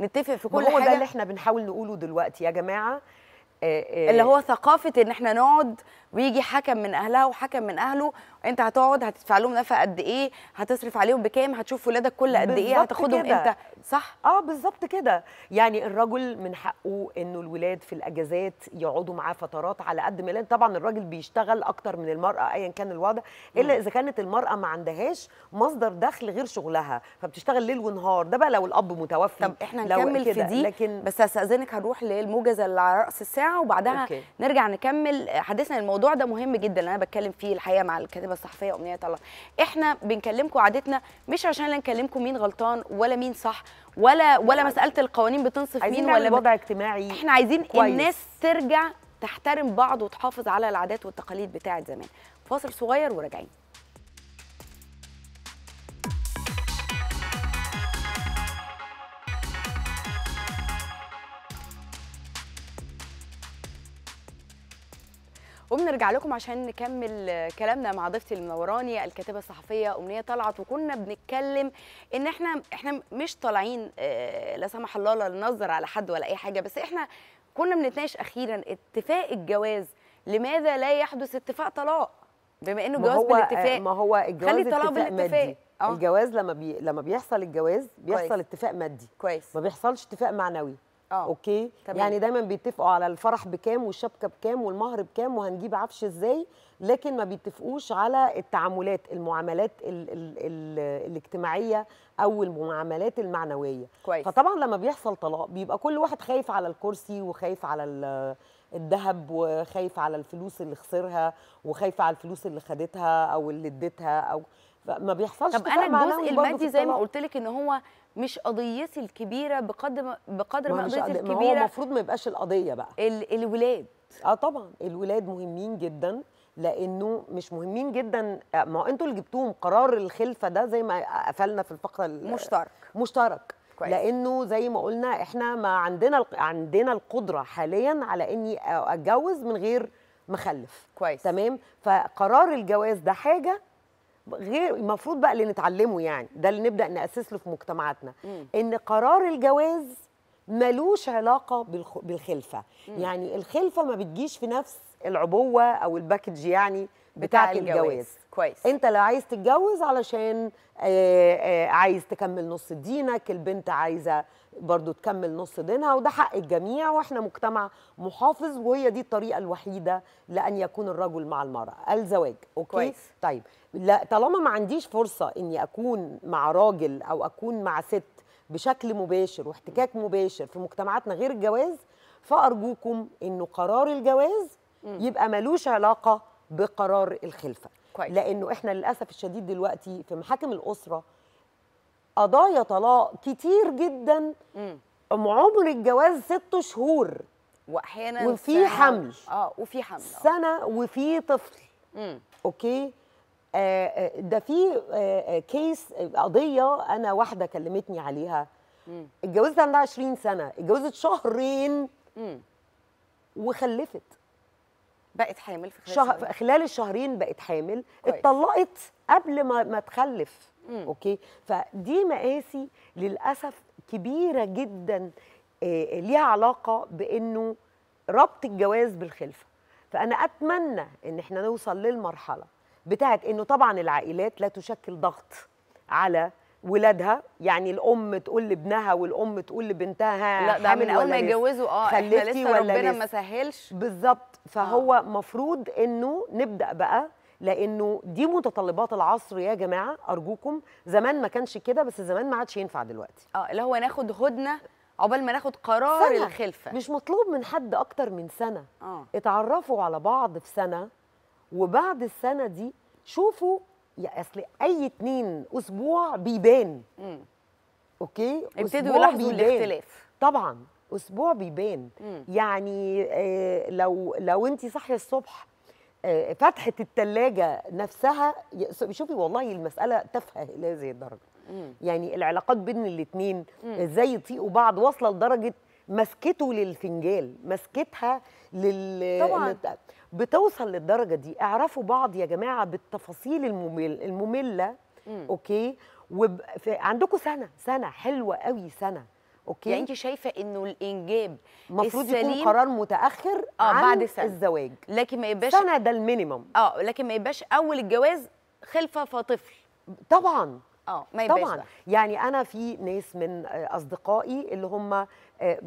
نتفق في كل هو حاجه هو ده اللي احنا بنحاول نقوله دلوقتي يا جماعه آه، آه، اللي هو ثقافه ان احنا نقعد ويجي حكم من اهلها وحكم من اهله انت هتقعد هتدفع لهم نفقه قد ايه هتصرف عليهم بكام هتشوف ولادك كل قد ايه هتاخدهم امتى صح اه بالظبط كده يعني الرجل من حقه انه الولاد في الاجازات يقعدوا معاه فترات على قد ما طبعا الراجل بيشتغل اكتر من المراه ايا كان الوضع الا اذا كانت المراه ما عندهاش مصدر دخل غير شغلها فبتشتغل ليل ونهار ده بقى لو الاب متوفي طب احنا نكمل في دي لكن بس هستاذنك هنروح للموجز اللي على راس الساعه وبعدها أوكي. نرجع نكمل حديثنا الموضوع الموضوع ده مهم جدا انا بتكلم فيه الحقيقه مع الكاتبه الصحفيه امنيه طلال احنا بنكلمكم عادتنا مش عشان لا نكلمكم مين غلطان ولا مين صح ولا ولا مساله القوانين بتنصف مين ولا وضع اجتماعي احنا عايزين كويس. الناس ترجع تحترم بعض وتحافظ على العادات والتقاليد بتاعه زمان فاصل صغير وراجعين وبنرجع لكم عشان نكمل كلامنا مع ضيفتي المنوراني الكاتبه الصحفيه امنيه طلعت وكنا بنتكلم ان احنا احنا مش طالعين آه، لا سمح الله لا على حد ولا اي حاجه بس احنا كنا بنتناقش اخيرا اتفاق الجواز لماذا لا يحدث اتفاق طلاق بما انه جواز بالاتفاق ما هو الجواز خلي الطلاق بالاتفاق مادي. آه. الجواز لما بي... لما بيحصل الجواز بيحصل كويس. اتفاق مادي كويس ما بيحصلش اتفاق معنوي أوه. اوكي تمام. يعني دايما بيتفقوا على الفرح بكام والشبكه بكام والمهر بكام وهنجيب عفش ازاي لكن ما بيتفقوش على التعاملات المعاملات الـ الـ الـ الاجتماعيه او المعاملات المعنويه كويس. فطبعا لما بيحصل طلاق بيبقى كل واحد خايف على الكرسي وخايف على الذهب وخايف على الفلوس اللي خسرها وخايف على الفلوس اللي خدتها او اللي اديتها او فما بيحصلش طب انا الجزء المادي زي ما قلت لك ان هو مش قضيتي الكبيره بقدر بقدر ما قضيتي الكبيره ما هو المفروض ما يبقاش القضيه بقى ال الولاد اه طبعا الولاد مهمين جدا لانه مش مهمين جدا ما انتوا اللي جبتوهم قرار الخلفه ده زي ما قفلنا في الفقره مشترك مشترك كويس. لانه زي ما قلنا احنا ما عندنا عندنا القدره حاليا على اني اتجوز من غير مخلف كويس تمام فقرار الجواز ده حاجه غير المفروض بقى اللي نتعلمه يعني ده اللي نبدا ناسس له في مجتمعاتنا مم. ان قرار الجواز ملوش علاقه بالخلفه مم. يعني الخلفه ما بتجيش في نفس العبوه او الباكج يعني بتاعه بتاع الجواز. الجواز كويس انت لو عايز تتجوز علشان آآ آآ عايز تكمل نص دينك البنت عايزه برضو تكمل نص دينها وده حق الجميع واحنا مجتمع محافظ وهي دي الطريقه الوحيده لان يكون الرجل مع المراه الزواج اوكي كويس. طيب لا طالما ما عنديش فرصه اني اكون مع راجل او اكون مع ست بشكل مباشر واحتكاك مباشر في مجتمعاتنا غير الجواز فارجوكم انه قرار الجواز يبقى ملوش علاقه بقرار الخلفه كويس. لانه احنا للاسف الشديد دلوقتي في محاكم الاسره قضايا طلاق كتير جدا ام عمر الجواز ست شهور واحيانا وفي حمل اه وفي حمل آه. سنه وفي طفل مم. اوكي آه, آه، ده في آه كيس آه، قضيه انا واحده كلمتني عليها مم. اتجوزت عندها 20 سنه اتجوزت شهرين مم. وخلفت بقت حامل في خلال, شهر... خلال الشهرين بقت حامل كويس. اتطلقت قبل ما ما تخلف مم. اوكي فدي مقاسي للاسف كبيره جدا آه، آه، ليها علاقه بانه ربط الجواز بالخلفه فانا اتمنى ان احنا نوصل للمرحله بتاعت انه طبعا العائلات لا تشكل ضغط على ولادها يعني الام تقول لابنها والام تقول لبنتها لا ده من اول ما يتجوزوا اه احنا لسه ربنا ما سهلش بالظبط آه. فهو آه. مفروض انه نبدا بقى لانه دي متطلبات العصر يا جماعه ارجوكم زمان ما كانش كده بس زمان ما عادش ينفع دلوقتي اه اللي هو ناخد هدنه عقبال ما ناخد قرار سنة. الخلفه مش مطلوب من حد اكتر من سنه أوه. اتعرفوا على بعض في سنه وبعد السنه دي شوفوا يا اصل اي اتنين اسبوع بيبان مم. اوكي ابتدوا يلاحظوا الاختلاف طبعا اسبوع بيبان مم. يعني آه لو لو انت صاحيه الصبح آه، فتحه الثلاجه نفسها شوفي والله المساله تافهه الى هذه الدرجه يعني العلاقات بين الاثنين ازاي يطيقوا بعض واصله لدرجه مسكته للفنجال مسكتها لل طبعا لل... بتوصل للدرجه دي اعرفوا بعض يا جماعه بالتفاصيل الممل... الممله مم. اوكي وب... عندكم سنه سنه حلوه قوي سنه اوكي يعني انت شايفه انه الانجاب المفروض يكون قرار متاخر آه عن بعد سنة. الزواج لكن ما يبقاش سنه ده المينيمم اه لكن ما يبقاش اول الجواز خلفه فطفل طبعا اه ما يبقاش طبعا بقى. يعني انا في ناس من اصدقائي اللي هم آه،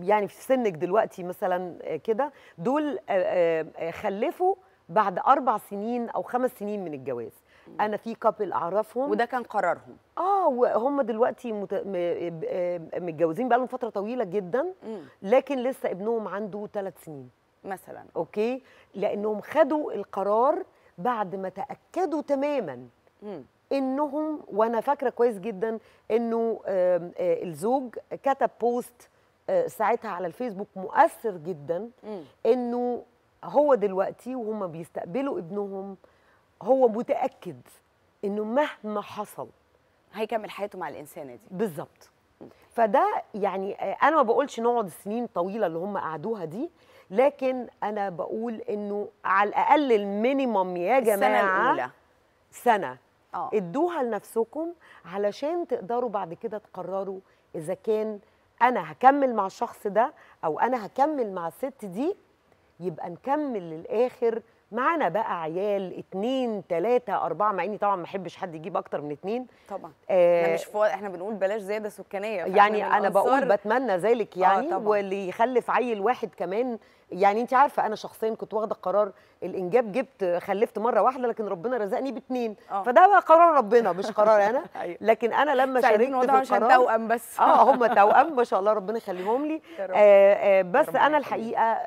يعني في سنك دلوقتي مثلا آه، كده دول آه، خلفوا بعد اربع سنين او خمس سنين من الجواز انا في كابل اعرفهم وده كان قرارهم اه وهم دلوقتي مت... م... آه، متجوزين بقالهم فتره طويله جدا لكن لسه ابنهم عنده ثلاث سنين مثلا اوكي لانهم خدوا القرار بعد ما تاكدوا تماما م. انهم وانا فاكره كويس جدا انه آه، الزوج كتب بوست آه، ساعتها على الفيسبوك مؤثر جدا انه هو دلوقتي وهم بيستقبلوا ابنهم هو متاكد انه مهما حصل هيكمل حياته مع الانسانه دي بالظبط فده يعني انا ما بقولش نقعد السنين طويله اللي هم قعدوها دي لكن انا بقول انه على الاقل المينيمم يا جماعه السنه الاولى سنه أوه. ادوها لنفسكم علشان تقدروا بعد كده تقرروا اذا كان انا هكمل مع الشخص ده او انا هكمل مع الست دي يبقى نكمل للاخر معانا بقى عيال اتنين تلاتة أربعة مع إني طبعا ما أحبش حد يجيب أكتر من اتنين طبعا آه احنا مش فوق احنا بنقول بلاش زيادة سكانية يعني أنا بقول بتمنى ذلك آه، يعني آه واللي يخلف عيل واحد كمان يعني انت عارفه انا شخصيا كنت واخده قرار الانجاب جبت خلفت مره واحده لكن ربنا رزقني باثنين اه. فده بقى قرار ربنا مش قرار انا أيوة. لكن انا لما شاركت في القرار عشان توأم بس اه هم توأم ما شاء الله ربنا يخليهم لي آه آه بس انا الحقيقه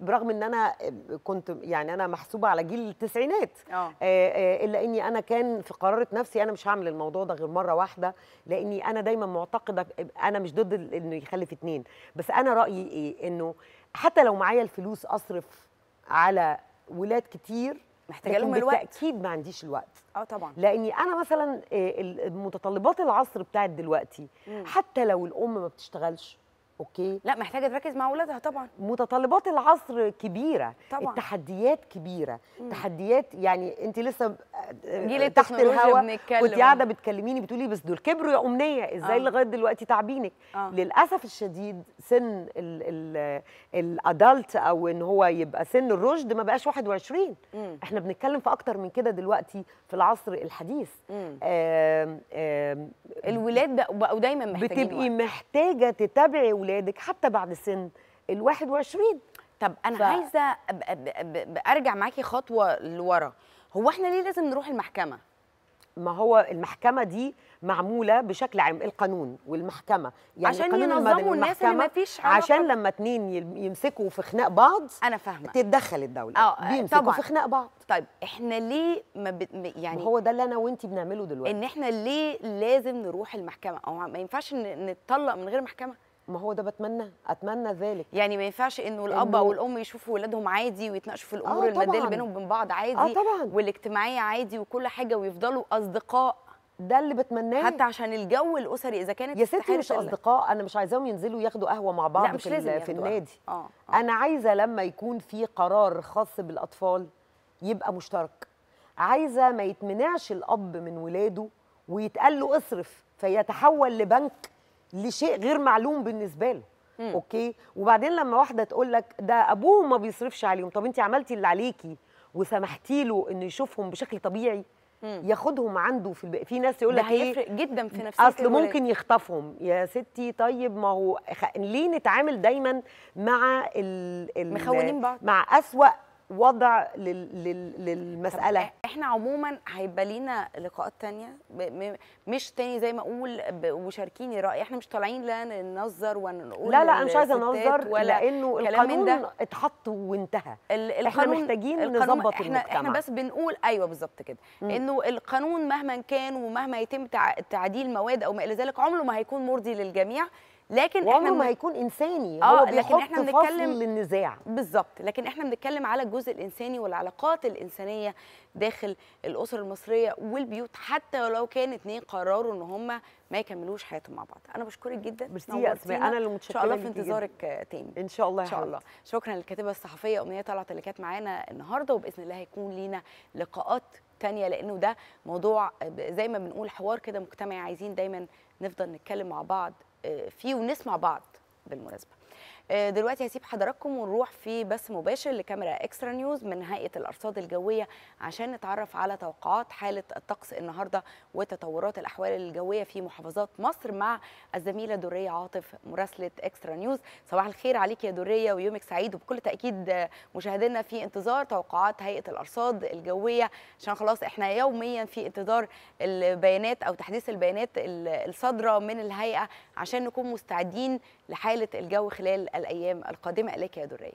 برغم ان انا آه، كنت يعني انا محسوبه على جيل التسعينات آه. آه آه الا اني انا كان في قراره نفسي انا مش هعمل الموضوع ده غير مره واحده لاني انا دايما معتقده انا مش ضد انه يخلف اثنين بس انا رايي ايه انه حتى لو معايا الفلوس اصرف على ولاد كتير محتاجه لهم الوقت بالتاكيد ما عنديش الوقت اه طبعا لاني انا مثلا آه، متطلبات العصر بتاعت دلوقتي مم. حتى لو الام ما بتشتغلش اوكي لا محتاجه تركز مع اولادها طبعا متطلبات العصر كبيره طبعا التحديات كبيره مم. تحديات يعني انت لسه آه، جيل تحت الهواء كنت قاعده بتكلميني بتقولي بس دول كبروا يا امنيه ازاي آه. لغايه دلوقتي تعبينك آه. للاسف الشديد سن الادلت او ان هو يبقى سن الرشد ما بقاش 21 مم. احنا بنتكلم في اكتر من كده دلوقتي في العصر الحديث آم آم الولاد بقوا دايما محتاجين بتبقي محتاجه تتابعي اولادك حتى بعد سن ال 21 طب انا ف... عايزه ارجع معاكي خطوه لورا هو احنا ليه لازم نروح المحكمه ما هو المحكمه دي معموله بشكل عام القانون والمحكمه يعني عشان القانون ينظموا الناس اللي ما فيش عشان لما اتنين يمسكوا في خناق بعض انا فاهمه تتدخل الدوله اه بيمسكوا طبعًا. في خناق بعض طيب احنا ليه ما ب... يعني ما هو ده اللي انا وانت بنعمله دلوقتي ان احنا ليه لازم نروح المحكمه او ما ينفعش نتطلق من غير محكمه ما هو ده بتمنى اتمنى ذلك يعني ما ينفعش انه الاب او الام يشوفوا ولادهم عادي ويتناقشوا في الامور آه الماديه اللي بينهم وبين بعض آه، عادي آه طبعا. والاجتماعيه عادي وكل حاجه ويفضلوا اصدقاء ده اللي بتمناه حتى عشان الجو الاسري اذا كانت يا ستي مش اصدقاء انا مش عايزاهم ينزلوا ياخدوا قهوه مع بعض لا مش في, لازم في النادي آه. آه. انا عايزه لما يكون في قرار خاص بالاطفال يبقى مشترك عايزه ما يتمنعش الاب من ولاده ويتقال له اصرف فيتحول لبنك لشيء غير معلوم بالنسبه له مم. اوكي وبعدين لما واحده تقول لك ده ابوه ما بيصرفش عليهم طب انت عملتي اللي عليكي وسمحتي له انه يشوفهم بشكل طبيعي مم. ياخدهم عنده في البيت في ناس يقول لك إيه؟ هيفرق إيه؟ جدا في نفسيتك اصل الولاد. ممكن يخطفهم يا ستي طيب ما هو خ... ليه نتعامل دايما مع ال... ال... مخونين بعض مع اسوأ وضع للمساله احنا عموما هيبقى لينا لقاءات تانية مش تاني زي ما اقول وشاركيني راي احنا مش طالعين لا ننظر ونقول لا لا انا مش عايزه انظر لانه القانون ده اتحط وانتهى القانون احنا محتاجين نظبط احنا المجتمع احنا بس بنقول ايوه بالظبط كده انه القانون مهما كان ومهما يتم تعديل مواد او ما الى ذلك عمره ما هيكون مرضي للجميع لكن احنا ما هيكون انساني آه، هو لكن احنا بنتكلم للنزاع بالظبط لكن احنا بنتكلم على الجزء الانساني والعلاقات الانسانيه داخل الاسر المصريه والبيوت حتى لو كان اثنين قرروا ان هم ما يكملوش حياتهم مع بعض انا بشكرك جدا ميرسي يا اسماء انا اللي متشكره ان شاء الله في انتظارك تاني ان شاء الله ان شاء الله شكرا للكاتبه الصحفيه امنيه طلعت اللي كانت معانا النهارده وباذن الله هيكون لينا لقاءات تانية لأنه ده موضوع زي ما بنقول حوار كده مجتمعي عايزين دايما نفضل نتكلم مع بعض آه، فيه ونسمع بعض بالمناسبه آه، دلوقتي هسيب حضراتكم ونروح في بث مباشر لكاميرا اكسترا نيوز من هيئه الارصاد الجويه عشان نتعرف على توقعات حاله الطقس النهارده وتطورات الاحوال الجويه في محافظات مصر مع الزميله دريه عاطف مراسله اكسترا نيوز صباح الخير عليك يا دريه ويومك سعيد وبكل تاكيد مشاهدينا في انتظار توقعات هيئه الارصاد الجويه عشان خلاص احنا يوميا في انتظار البيانات او تحديث البيانات الصادره من الهيئه عشان نكون مستعدين لحاله الجو خلال الأيام القادمة إليك يا درية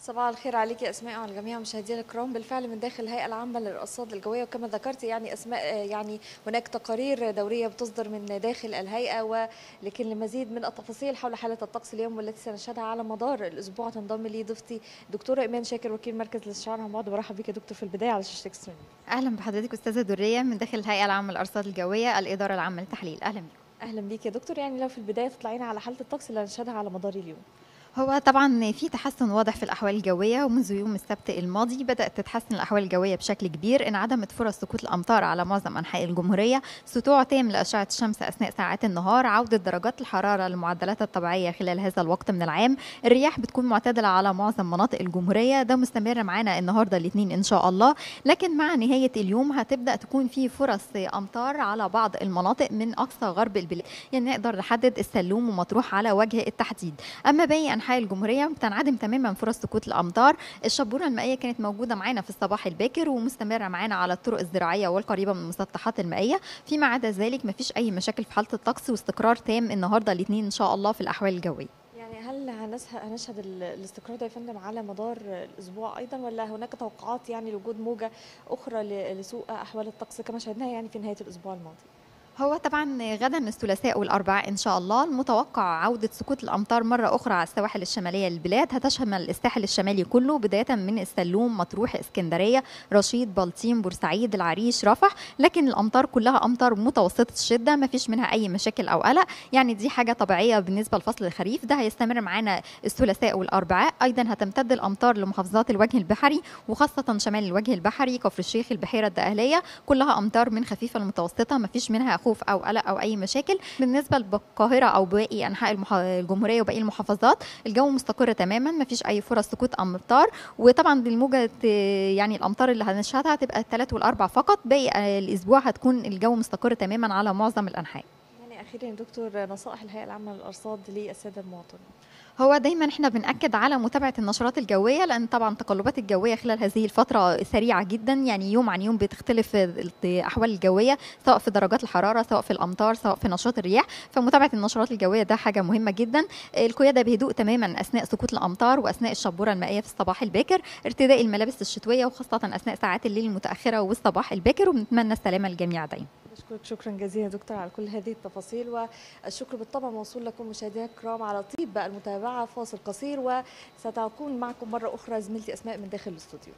صباح الخير عليك يا اسماء وعلى جميع مشاهدينا الكرام بالفعل من داخل الهيئه العامه للارصاد الجويه وكما ذكرت يعني اسماء آه، يعني هناك تقارير دوريه بتصدر من داخل الهيئه ولكن لمزيد من التفاصيل حول حاله الطقس اليوم والتي سنشهدها على مدار الاسبوع تنضم لي ضيفتي دكتوره ايمان شاكر وكيل مركز الاستشعار عن بعد برحب بك يا دكتور في البدايه على شاشه اهلا بحضرتك استاذه دريه من داخل الهيئه العامه للارصاد الجويه الاداره العامه للتحليل اهلا بك اهلا بيك يا دكتور يعني لو في البدايه تطلعينا على حاله الطقس اللي هنشهدها على مدار اليوم هو طبعا في تحسن واضح في الاحوال الجويه ومنذ يوم السبت الماضي بدات تتحسن الاحوال الجويه بشكل كبير انعدمت فرص سقوط الامطار على معظم انحاء الجمهوريه سطوع تام لاشعه الشمس اثناء ساعات النهار عوده درجات الحراره للمعدلات الطبيعيه خلال هذا الوقت من العام الرياح بتكون معتدله على معظم مناطق الجمهوريه ده مستمر معانا النهارده الاثنين ان شاء الله لكن مع نهايه اليوم هتبدا تكون في فرص امطار على بعض المناطق من اقصى غرب البلاد يعني نقدر نحدد السلوم ومطروح على وجه التحديد اما باقي أنحاء الجمهورية بتنعدم تماما فرص سقوط الأمطار الشبورة المائية كانت موجودة معانا في الصباح الباكر ومستمرة معانا على الطرق الزراعية والقريبة من المسطحات المائية فيما عدا ذلك مفيش أي مشاكل في حالة الطقس واستقرار تام النهاردة الاثنين إن شاء الله في الأحوال الجوية يعني هل هنشهد الاستقرار ده يا فندم على مدار الاسبوع ايضا ولا هناك توقعات يعني لوجود موجه اخرى لسوء احوال الطقس كما شاهدناها يعني في نهايه الاسبوع الماضي؟ هو طبعا غدا الثلاثاء والاربعاء ان شاء الله المتوقع عوده سقوط الامطار مره اخرى على السواحل الشماليه للبلاد هتشمل الساحل الشمالي كله بدايه من السلوم مطروح اسكندريه رشيد بلطيم بورسعيد العريش رفح لكن الامطار كلها امطار متوسطه الشده ما فيش منها اي مشاكل او قلق يعني دي حاجه طبيعيه بالنسبه لفصل الخريف ده هيستمر معانا الثلاثاء والاربعاء ايضا هتمتد الامطار لمحافظات الوجه البحري وخاصه شمال الوجه البحري كفر الشيخ البحيره الدقهليه كلها امطار من خفيفه لمتوسطه ما فيش منها خوف او قلق او اي مشاكل بالنسبه للقاهره او باقي انحاء الجمهوريه وباقي المحافظات الجو مستقر تماما ما فيش اي فرص سقوط امطار وطبعا بالموجه يعني الامطار اللي هنشهدها هتبقى الثلاث والاربع فقط باقي الاسبوع هتكون الجو مستقر تماما على معظم الانحاء يعني اخيرا دكتور نصائح الهيئه العامه للارصاد للساده المواطنين هو دايما احنا بنأكد على متابعة النشرات الجوية لأن طبعا التقلبات الجوية خلال هذه الفترة سريعة جدا يعني يوم عن يوم بتختلف الأحوال الجوية سواء في درجات الحرارة سواء في الأمطار سواء في نشاط الرياح فمتابعة النشرات الجوية ده حاجة مهمة جدا القيادة بهدوء تماما أثناء سقوط الأمطار وأثناء الشبورة المائية في الصباح الباكر ارتداء الملابس الشتوية وخاصة أثناء ساعات الليل المتأخرة والصباح الباكر وبنتمنى السلامة للجميع دايما بشكرك شكرا جزيلا دكتور على كل هذه التفاصيل والشكر بالطبع موصول لكم مشاهدينا الكرام على طيب المتابعه فاصل قصير وستكون معكم مره اخرى زميلتي اسماء من داخل الاستوديو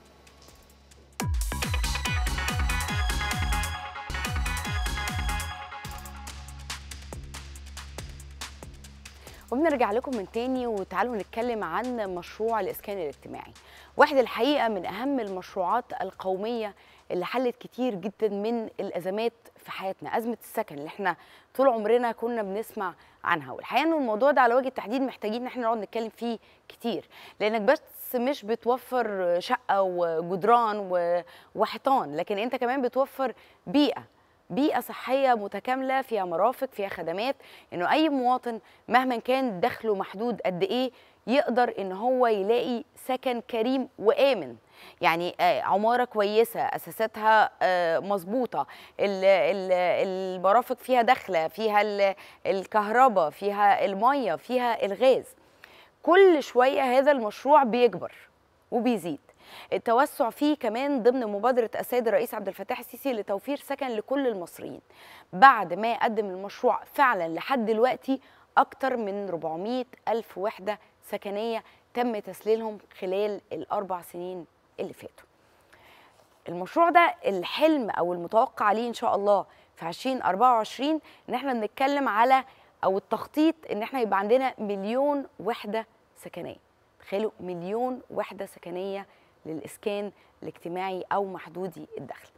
وبنرجع لكم من تاني وتعالوا نتكلم عن مشروع الإسكان الاجتماعي واحد الحقيقة من أهم المشروعات القومية اللي حلت كتير جدا من الأزمات في حياتنا ازمه السكن اللي احنا طول عمرنا كنا بنسمع عنها والحقيقه ان الموضوع ده على وجه التحديد محتاجين ان احنا نقعد نتكلم فيه كتير لانك بس مش بتوفر شقه وجدران وحيطان لكن انت كمان بتوفر بيئه بيئه صحيه متكامله فيها مرافق فيها خدمات انه اي مواطن مهما كان دخله محدود قد ايه يقدر ان هو يلاقي سكن كريم وامن يعني آه، عماره كويسه اساساتها آه، مظبوطه المرافق فيها داخله فيها الكهرباء فيها الميه فيها الغاز كل شويه هذا المشروع بيكبر وبيزيد التوسع فيه كمان ضمن مبادره السيد الرئيس عبد الفتاح السيسي لتوفير سكن لكل المصريين بعد ما قدم المشروع فعلا لحد دلوقتي اكتر من 400 الف وحده سكنيه تم تسليلهم خلال الاربع سنين اللي فاتوا المشروع ده الحلم او المتوقع ليه ان شاء الله في 2024 ان احنا بنتكلم على او التخطيط ان احنا يبقى عندنا مليون وحده سكنيه تخيلوا مليون وحده سكنيه للاسكان الاجتماعي او محدودي الدخل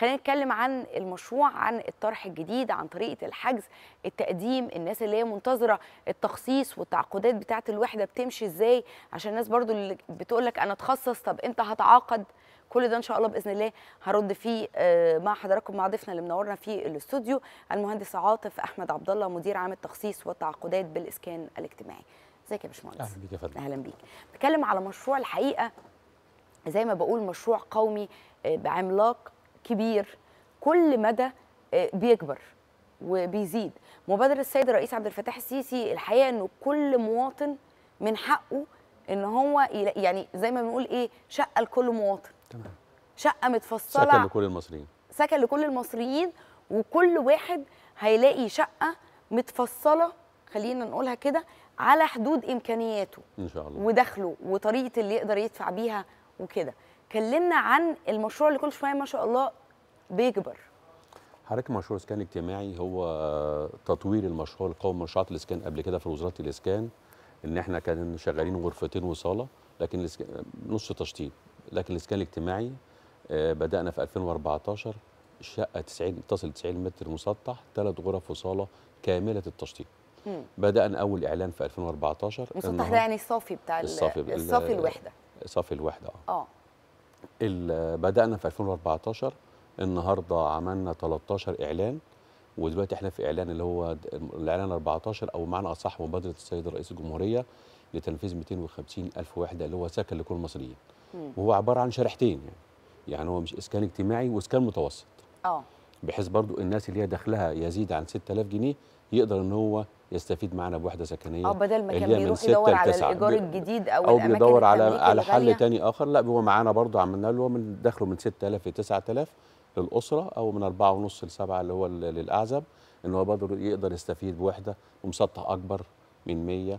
خلينا نتكلم عن المشروع عن الطرح الجديد عن طريقه الحجز التقديم الناس اللي هي منتظره التخصيص والتعاقدات بتاعه الوحده بتمشي ازاي عشان الناس برضو اللي بتقول لك انا اتخصص طب امتى هتعاقد كل ده ان شاء الله باذن الله هرد فيه آه، مع حضراتكم مع ضيفنا اللي منورنا في الاستوديو المهندس عاطف احمد عبد الله مدير عام التخصيص والتعاقدات بالاسكان الاجتماعي ازيك يا باشمهندس اهلا بيك يا فندم اهلا بيك بتكلم على مشروع الحقيقه زي ما بقول مشروع قومي آه، بعملاق كبير كل مدى آه، بيكبر وبيزيد مبادرة السيد الرئيس عبد الفتاح السيسي الحقيقة أنه كل مواطن من حقه ان هو يعني زي ما بنقول ايه شقه لكل مواطن تمام شقه متفصله سكن لكل المصريين سكن لكل المصريين وكل واحد هيلاقي شقه متفصله خلينا نقولها كده على حدود امكانياته ان شاء الله ودخله وطريقه اللي يقدر يدفع بيها وكده كلمنا عن المشروع اللي كل شويه ما شاء الله بيكبر حضرتك مشروع الاسكان الاجتماعي هو تطوير المشروع القومي مشروعات الاسكان قبل كده في وزاره الاسكان ان احنا كان شغالين غرفتين وصاله لكن نص تشطيب لكن الاسكان الاجتماعي آه، بدانا في 2014 شقه 90 تصل 90 متر مسطح ثلاث غرف وصاله كامله التشطيب بدانا اول اعلان في 2014 مسطح ده يعني الصافي بتاع الصافي الصافي الوحده صافي الوحده اه, آه. بدانا في 2014 النهارده عملنا 13 اعلان ودلوقتي احنا في اعلان اللي هو الاعلان 14 او معنى اصح مبادره السيد رئيس الجمهوريه لتنفيذ 250 الف وحده اللي هو سكن لكل المصريين وهو عباره عن شريحتين يعني يعني هو مش اسكان اجتماعي واسكان متوسط اه بحيث برضو الناس اللي هي دخلها يزيد عن 6000 جنيه يقدر ان هو يستفيد معانا بوحده سكنيه اه بدل ما كان بيروح يدور على الايجار الجديد او, أو بيدور على على حل تاني اخر لا هو معانا برضه عملنا له من دخله من 6000 ل 9000 للاسره او من 4.5 ل 7 اللي هو للاعزب ان هو برضه يقدر يستفيد بوحده ومسطح اكبر من 100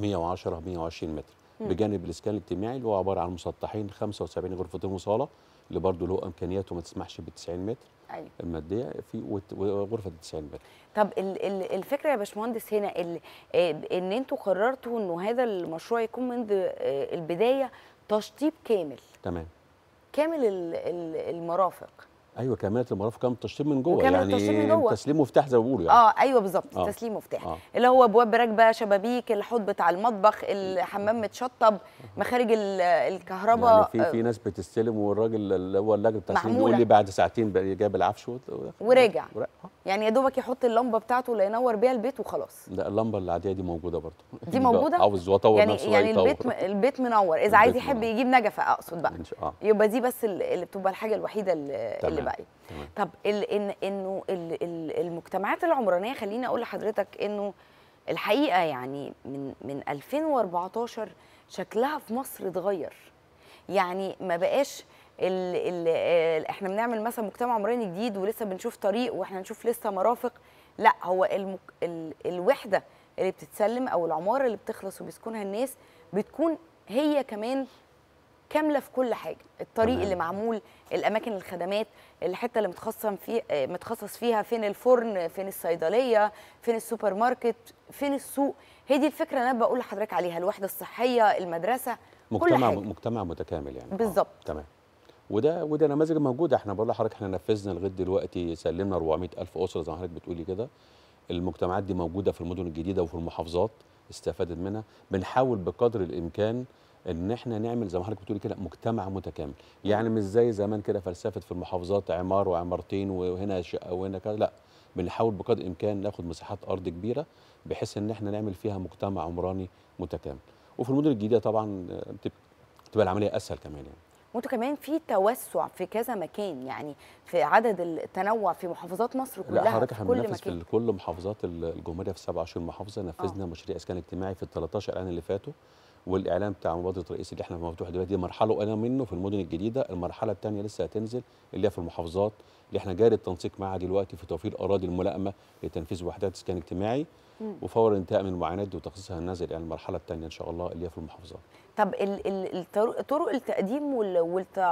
110 120 متر بجانب الاسكان الاجتماعي اللي هو عباره عن مسطحين 75 غرفتين وصاله اللي برضه له امكانياته ما تسمحش ب 90 متر أيوة. الماديه في وغرفه 90 بالغ طب الفكره يا باشمهندس هنا آه، ان انتوا قررتوا انه هذا المشروع يكون من آه، البدايه تشطيب كامل تمام كامل المرافق ايوه كمالت المرافق كام تشطيب من جوه يعني تشطيب من جوه تسليم مفتاح زي ما بيقولوا يعني اه ايوه بالظبط آه. تسليم مفتاح آه. اللي هو ابواب راكبه شبابيك الحوض بتاع المطبخ الحمام متشطب مخارج الكهرباء يعني في في آه. ناس بتستلم والراجل اللي هو اللاجل بتاع السليم بيقول لي بعد ساعتين جاب العفش و... وراجع آه. يعني يا دوبك يحط اللمبه بتاعته اللي ينور بيها البيت وخلاص لا اللمبه العاديه دي موجوده برضه دي يعني موجوده عاوز يطور يعني نفسه يعني البيت م... البيت منور اذا عايز يحب يجيب نجفه اقصد بقى يبقى دي بس اللي بتبقى الحاجه الوحيده اللي بقى طب ال إن انه ال ال المجتمعات العمرانيه خليني اقول لحضرتك انه الحقيقه يعني من من 2014 شكلها في مصر اتغير يعني ما بقاش ال ال آه، احنا بنعمل مثلا مجتمع عمراني جديد ولسه بنشوف طريق واحنا نشوف لسه مرافق لا هو المك... ال الوحده اللي بتتسلم او العماره اللي بتخلص وبيسكنها الناس بتكون هي كمان كامله في كل حاجه الطريق اللي معمول الاماكن الخدمات الحته اللي متخصص فيها متخصص فيها فين الفرن فين الصيدليه فين السوبر ماركت فين السوق هي دي الفكره اللي انا بقول لحضرتك عليها الوحده الصحيه المدرسه مجتمع كل حاجة. مجتمع متكامل يعني آه، بالظبط آه. تمام وده وده نماذج موجوده احنا بقول لحضرتك احنا نفذنا لغايه دلوقتي سلمنا 400000 اسره زي ما حضرتك بتقولي كده المجتمعات دي موجوده في المدن الجديده وفي المحافظات استفادت منها بنحاول بقدر الامكان ان احنا نعمل زي ما حضرتك بتقولي كده مجتمع متكامل يعني مش زي زمان كده فلسفه في المحافظات عمار وعمارتين وهنا شقه وهنا كذا لا بنحاول بقدر الامكان ناخد مساحات ارض كبيره بحيث ان احنا نعمل فيها مجتمع عمراني متكامل وفي المدن الجديده طبعا آه، بتبقى العمليه اسهل كمان يعني وانتوا كمان في توسع في كذا مكان يعني في عدد التنوع في محافظات مصر كلها لا حضرتك احنا بننفذ في كل محافظات الجمهوريه في 27 محافظه نفذنا آه. مشاريع اسكان اجتماعي في ال 13 الان اللي فاتوا والاعلان بتاع مبادره الرئيس اللي احنا مفتوح دلوقتي دي مرحله قليله منه في المدن الجديده المرحله الثانيه لسه هتنزل اللي هي في المحافظات اللي احنا جاري التنسيق معها دلوقتي في توفير اراضي الملائمه لتنفيذ وحدات اسكان اجتماعي وفور انتهاء من المعاناه دي وتخصيصها النازل يعني المرحله الثانيه ان شاء الله اللي هي في المحافظات. طب طرق التقديم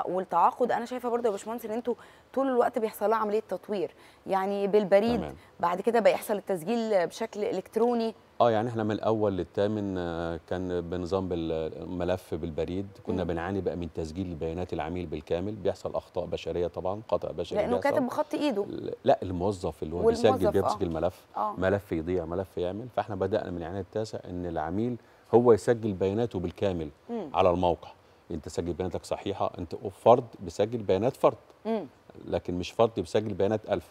والتعاقد انا شايفه برضه يا باشمهندس ان انتوا طول الوقت بيحصل لها عمليه تطوير يعني بالبريد تمام. بعد كده بيحصل التسجيل بشكل الكتروني اه يعني احنا من الاول للثامن آه، كان بنظام الملف بالبريد كنا مم. بنعاني بقى من تسجيل بيانات العميل بالكامل بيحصل اخطاء بشريه طبعا خطا بشري لانه كاتب بخط ايده لا الموظف اللي هو بيسجل بيسجل آه. ملف آه. ملف يضيع ملف يعمل فاحنا بدانا من العنايه التاسع ان العميل هو يسجل بياناته بالكامل مم. على الموقع انت سجل بياناتك صحيحه انت فرد بيسجل بيانات فرد مم. لكن مش فرد بيسجل بيانات ألف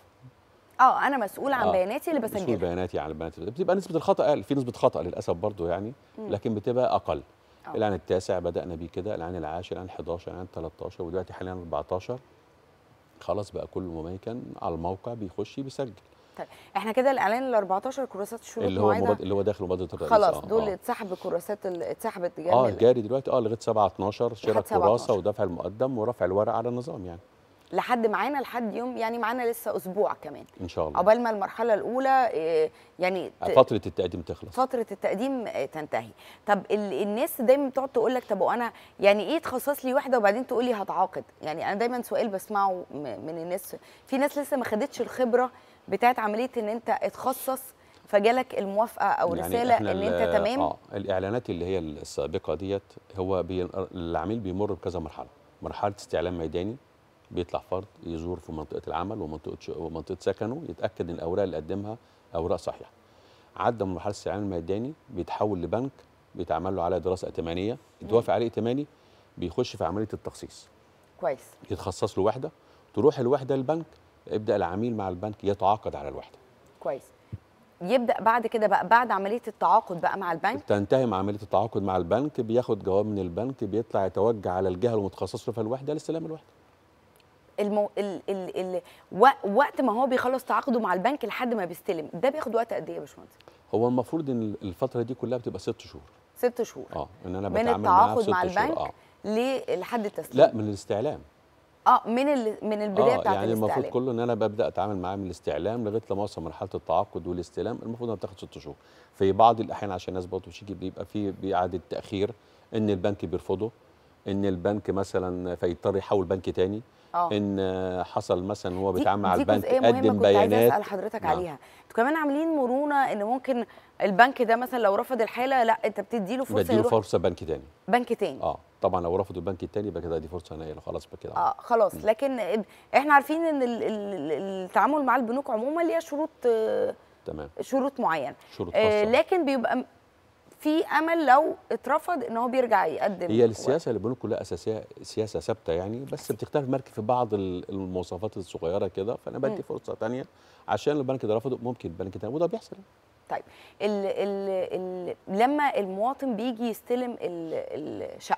اه انا مسؤول عن آه. بياناتي اللي بسجلها مسؤول بياناتي عن البيانات بتبقى نسبه الخطا اقل في نسبه خطا للاسف برضه يعني لكن بتبقى اقل آه. الان التاسع بدانا بيه كده الان العاشر الان 11 الان 13 ودلوقتي حاليا 14 خلاص بقى كل مميكن على الموقع بيخش بيسجل طيب احنا كده الاعلان ال 14 كراسات الشروط اللي هو مبادر اللي هو داخل مبادره الرئيس خلاص آه دول آه. اتسحب كراسات اتسحبت جاري اه جاري دلوقتي اه لغايه 7 12 شراء كراسه ودفع المقدم ورفع الورق على النظام يعني لحد معانا لحد يوم يعني معانا لسه اسبوع كمان ان شاء الله عقبال ما المرحله الاولى آه، يعني آه، فتره التقديم تخلص فتره التقديم آه، تنتهي طب الناس دايما بتقعد تقول لك طب وانا يعني ايه تخصص لي واحده وبعدين تقول لي هتعاقد يعني انا دايما سؤال بسمعه من الناس في ناس لسه ما خدتش الخبره بتاعت عمليه ان انت اتخصص فجالك الموافقه او يعني رساله ان انت تمام اه الاعلانات اللي هي السابقه ديت هو بي العميل بيمر بكذا مرحله مرحله استعلام ميداني بيطلع فرد يزور في منطقه العمل ومنطقه ومنطقه سكنه يتاكد ان الاوراق اللي قدمها اوراق صحيحه عدى من مرحله استعلام الميداني بيتحول لبنك بيتعمل له على دراسه ائتمانيه يتوافق عليه ائتماني بيخش في عمليه التخصيص كويس يتخصص له وحده تروح الوحده البنك يبدا العميل مع البنك يتعاقد على الوحده كويس يبدا بعد كده بقى بعد عمليه التعاقد بقى مع البنك تنتهي مع عمليه التعاقد مع البنك بياخد جواب من البنك بيطلع يتوجه على الجهه المتخصصه في الوحده لاستلام الوحده المو... ال... ال... ال... وقت ما هو بيخلص تعاقده مع البنك لحد ما بيستلم ده بياخد وقت قد ايه يا باشمهندس هو المفروض ان الفتره دي كلها بتبقى ست شهور ست شهور اه ان انا بتعامل من التعاقد مع البنك آه. لحد التسليم لا من الاستعلام اه من ال... من البدايه آه بتاعت يعني الاستعلام المفروض كله ان انا ببدا اتعامل معاه من الاستعلام لغايه لما اوصل مرحله التعاقد والاستلام المفروض انها بتاخد ست شهور في بعض الاحيان عشان الناس برضه بتيجي بيبقى في اعاده تاخير ان البنك بيرفضه ان البنك مثلا فيضطر يحول بنك تاني أوه. ان حصل مثلا وهو بيتعامل مع البنك قدم بيانات كنت عايزه اسال حضرتك نعم. عليها انتوا كمان عاملين مرونه ان ممكن البنك ده مثلا لو رفض الحاله لا انت بتدي له فرصه بديله يروح... فرصه بنك تاني بنك تاني اه طبعا لو رفضوا البنك التاني يبقى كده دي فرصه نايله خلاص بكده اه خلاص م. لكن احنا عارفين ان التعامل مع البنوك عموما ليها شروط آه، تمام شروط معينه شروط آه، خاصة. آه لكن بيبقى في امل لو اترفض ان هو بيرجع يقدم هي السياسه اللي البنوك كلها اساسيه سياسه ثابته يعني بس بتختلف مركز في بعض المواصفات الصغيره كده فانا بدي فرصه ثانيه عشان البنك ده رفضه ممكن البنك ده وده بيحصل طيب الـ الـ الـ لما المواطن بيجي يستلم الشقه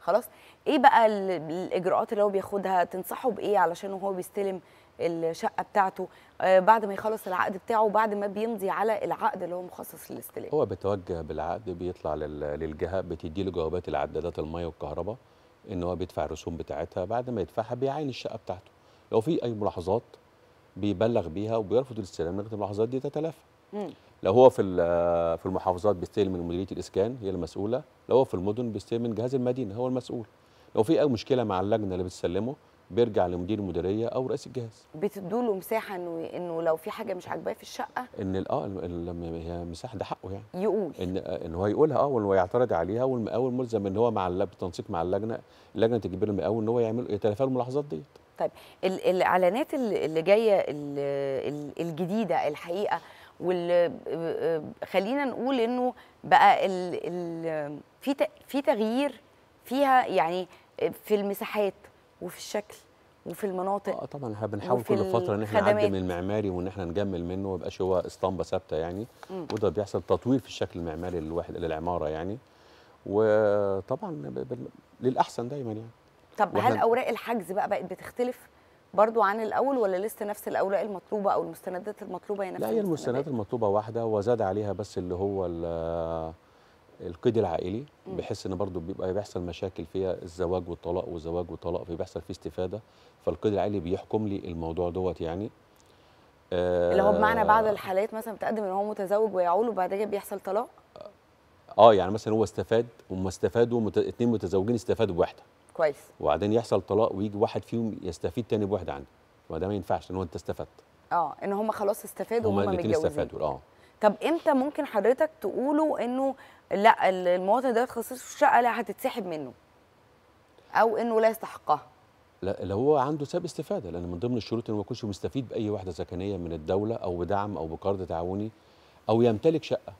خلاص ايه بقى الاجراءات اللي هو بياخدها تنصحه بايه علشان هو بيستلم الشقه بتاعته آه، بعد ما يخلص العقد بتاعه بعد ما بيمضي على العقد اللي هو مخصص للاستلام هو بيتوجه بالعقد بيطلع للجهه بتدي له جوابات العدادات الميه والكهرباء ان هو بيدفع الرسوم بتاعتها بعد ما يدفعها بيعين الشقه بتاعته لو في اي ملاحظات بيبلغ بيها وبيرفض الاستلام لغايه الملاحظات دي تتلافى لو هو في في المحافظات بيستلم من مديريه الاسكان هي المسؤوله لو هو في المدن بيستلم من جهاز المدينه هو المسؤول لو في اي مشكله مع اللجنه اللي بتسلمه بيرجع لمدير المديريه او رئيس الجهاز بتدوا له مساحه انه انه لو في حاجه مش عاجباه في الشقه ان اه هي مساحه ده حقه يعني يقول ان ان هو يقولها اه وان يعترض عليها والمقاول ملزم ان هو مع التنسيق مع اللجنه لجنه تجبر المقاول ان هو يعمل يتلافى الملاحظات ديت طيب الاعلانات اللي جايه الجديده الحقيقه واللي آه، آه، خلينا نقول انه بقى ال ال في في تغيير فيها يعني في المساحات وفي الشكل وفي المناطق اه طبعا احنا بنحاول كل فتره ان احنا نعدل من المعماري وان احنا نجمل منه ما يبقاش هو اسطمبه ثابته يعني مم. وده بيحصل تطوير في الشكل المعماري للواحد للعماره يعني وطبعا للاحسن دايما يعني طب هل اوراق الحجز بقى بقت بتختلف برضو عن الاول ولا لسه نفس الاوراق المطلوبه او المستندات المطلوبه هي نفس لا هي المستندات المطلوبه واحده وزاد عليها بس اللي هو القيد العائلي بحس ان برضه بيبقى بيحصل مشاكل فيها الزواج والطلاق والزواج والطلاق فبيحصل فيه استفاده فالقيد العائلي بيحكم لي الموضوع دوت يعني اللي هو بمعنى بعض آه. الحالات مثلا بتقدم ان هو متزوج ويعول وبعد كده بيحصل طلاق اه, آه، يعني مثلا هو استفاد وما استفادوا مت... متزوجين استفادوا بواحده كويس وبعدين يحصل طلاق ويجي واحد فيهم يستفيد تاني بواحده عنده وده ما ينفعش ان هو انت استفدت اه ان هم خلاص استفادوا وهم متجوزين استفادوا اه طب امتى ممكن حضرتك تقولوا انه لا المواطن ده خصيصه في الشقه لا هتتسحب منه او انه لا يستحقها لا لو هو عنده ساب استفاده لان من ضمن الشروط انه ما يكونش مستفيد باي وحده سكنيه من الدوله او بدعم او بقرض تعاوني او يمتلك شقه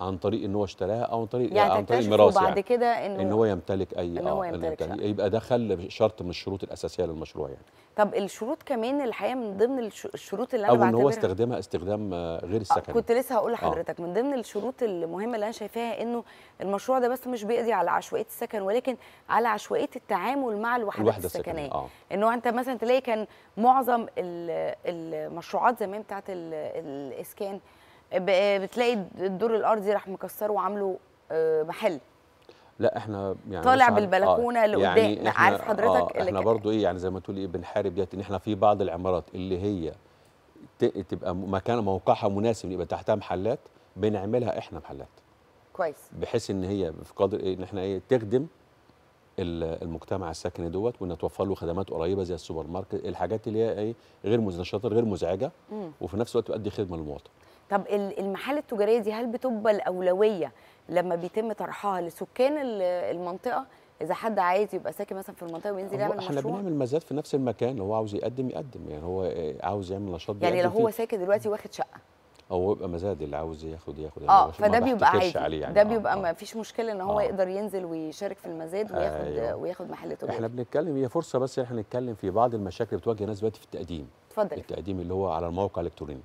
عن طريق ان هو اشتراها او عن طريق يعني عن طريق الميراث بعد يعني. كده إن, ان هو يمتلك اي إن آه، هو يمتلك آه يمتلك يبقى ده خل شرط من الشروط الاساسيه للمشروع يعني طب الشروط كمان الحقيقه من ضمن الشروط اللي انا بعتبرها او ان هو استخدمها استخدام آه، غير آه، السكني كنت لسه هقول لحضرتك من ضمن الشروط المهمه اللي انا شايفاها انه المشروع ده بس مش بيقضي على عشوائيه السكن ولكن على عشوائيه التعامل مع الوحدات الوحدة السكنيه آه. انه انت مثلا تلاقي كان معظم المشروعات زمان بتاعت الاسكان بتلاقي الدور الارضي راح مكسره وعامله آه، محل لا احنا يعني طالع بالبلكونه آه اللي قدام يعني عارف حضرتك آه احنا برضو ايه يعني زي ما تقولي ايه بنحارب ديت ان احنا في بعض العمارات اللي هي تبقى مكان موقعها مناسب يبقى تحتها محلات بنعملها احنا محلات كويس بحيث ان هي في قدر إيه، ان احنا ايه تخدم المجتمع السكني دوت وان توفر له خدمات قريبه زي السوبر ماركت الحاجات اللي هي ايه غير نشاطات غير مزعجه وفي نفس الوقت تؤدي خدمه للمواطن طب المحال التجاريه دي هل بتبقى الاولويه لما بيتم طرحها لسكان المنطقه اذا حد عايز يبقى ساكن مثلا في المنطقه وينزل يعمل مشروع احنا بنعمل مزاد في نفس المكان لو هو عاوز يقدم يقدم يعني هو عاوز يعمل نشاط يعني لو هو ساكن دلوقتي واخد شقه او يبقى مزاد اللي عاوز ياخد ياخد اه فده بيبقى عادي يعني ده آه، بيبقى آه. ما فيش مشكله ان هو آه. يقدر ينزل ويشارك في المزاد وياخد آه وياخد محل تجاري احنا بنتكلم هي فرصه بس احنا نتكلم في بعض المشاكل اللي بتواجه الناس دلوقتي في التقديم اتفضل التقديم اللي هو على الموقع الالكتروني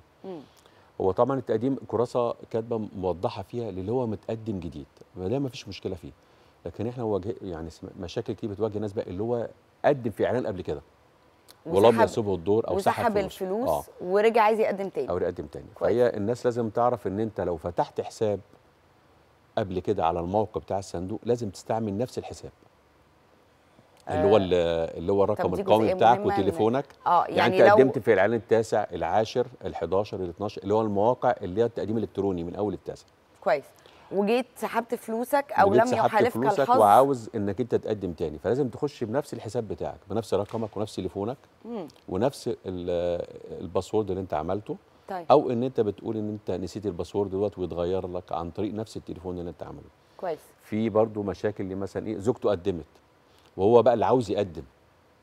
هو طبعا التقديم كراسه كاتبه موضحه فيها للي هو متقدم جديد ده ما فيش مشكله فيه لكن احنا واجه يعني مشاكل كتير بتواجه ناس بقى اللي هو قدم في اعلان قبل كده ولم يسيبه الدور او سحب الفلوس آه. ورجع عايز يقدم تاني او يقدم تاني فهي الناس لازم تعرف ان انت لو فتحت حساب قبل كده على الموقع بتاع الصندوق لازم تستعمل نفس الحساب اللي هو آه، اللي هو الرقم القومي بتاعك وتليفونك اه يعني, يعني انت قدمت في الاعلان التاسع العاشر ال11 ال12 اللي هو المواقع اللي هي التقديم الالكتروني من اول التاسع كويس وجيت سحبت فلوسك او لم يحالفك فلوسك الحظ وعاوز انك انت تقدم تاني فلازم تخش بنفس الحساب بتاعك بنفس رقمك ونفس تليفونك ونفس الباسورد اللي انت عملته طيب. او ان انت بتقول ان انت نسيت الباسورد دوت ويتغير لك عن طريق نفس التليفون اللي انت عملته كويس في برضه مشاكل اللي مثلا ايه زوجته قدمت وهو بقى اللي عاوز يقدم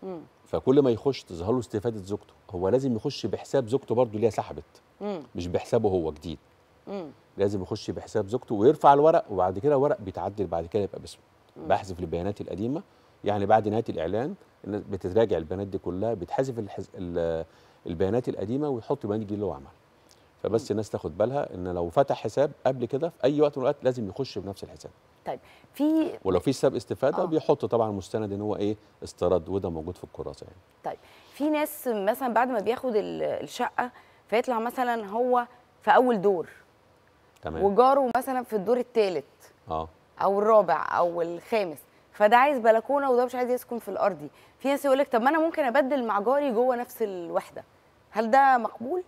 مم. فكل ما يخش تظهر له استفاده زوجته هو لازم يخش بحساب زوجته برضه اللي هي سحبت مش بحسابه هو جديد مم. لازم يخش بحساب زوجته ويرفع الورق وبعد كده الورق بيتعدل بعد كده يبقى باسمه بحذف البيانات القديمه يعني بعد نهايه الاعلان بتتراجع البيانات دي كلها بتحذف الحز... البيانات القديمه ويحط بيانات جديده اللي هو عملها فبس الناس تاخد بالها ان لو فتح حساب قبل كده في اي وقت من الاوقات لازم يخش بنفس الحساب طيب في ولو في سبب استفاده آه. بيحط طبعا مستند ان هو ايه استرد وده موجود في الكراسه يعني طيب في ناس مثلا بعد ما بياخد الشقه فيطلع مثلا هو في اول دور تمام وجاره مثلا في الدور الثالث اه او الرابع او الخامس فده عايز بلكونه وده مش عايز يسكن في الارضي في ناس يقول لك طب ما انا ممكن ابدل مع جاري جوه نفس الوحده هل ده مقبول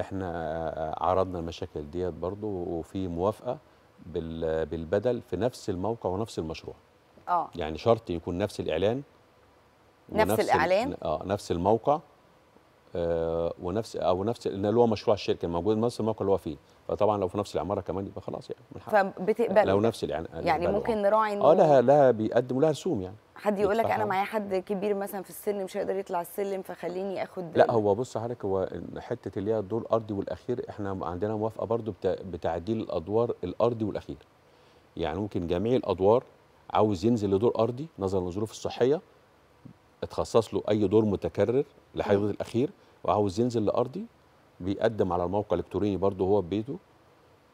احنا عرضنا المشاكل ديت برضو وفي موافقه بالبدل في نفس الموقع ونفس المشروع اه يعني شرط يكون نفس الاعلان نفس الاعلان اه نفس الموقع آه ونفس او نفس اللي هو مشروع الشركه الموجود نفس الموقع اللي هو فيه فطبعا لو في نفس العماره كمان يبقى خلاص يعني فبتقبل لو نفس الاعلان يعني ممكن آه. نراعي اه لها لها بيقدموا لها رسوم يعني حد يقول لك انا معايا حد كبير مثلا في السن مش هيقدر يطلع السلم فخليني اخد لا هو بص حضرتك هو حته اللي هي الدور الارضي والاخير احنا عندنا موافقه برضو بتعديل الادوار الارضي والاخير يعني ممكن جميع الادوار عاوز ينزل لدور ارضي نظرا للظروف الصحيه اتخصص له اي دور متكرر لحد الاخير وعاوز ينزل لارضي بيقدم على الموقع الالكتروني برضه هو ببيته بيته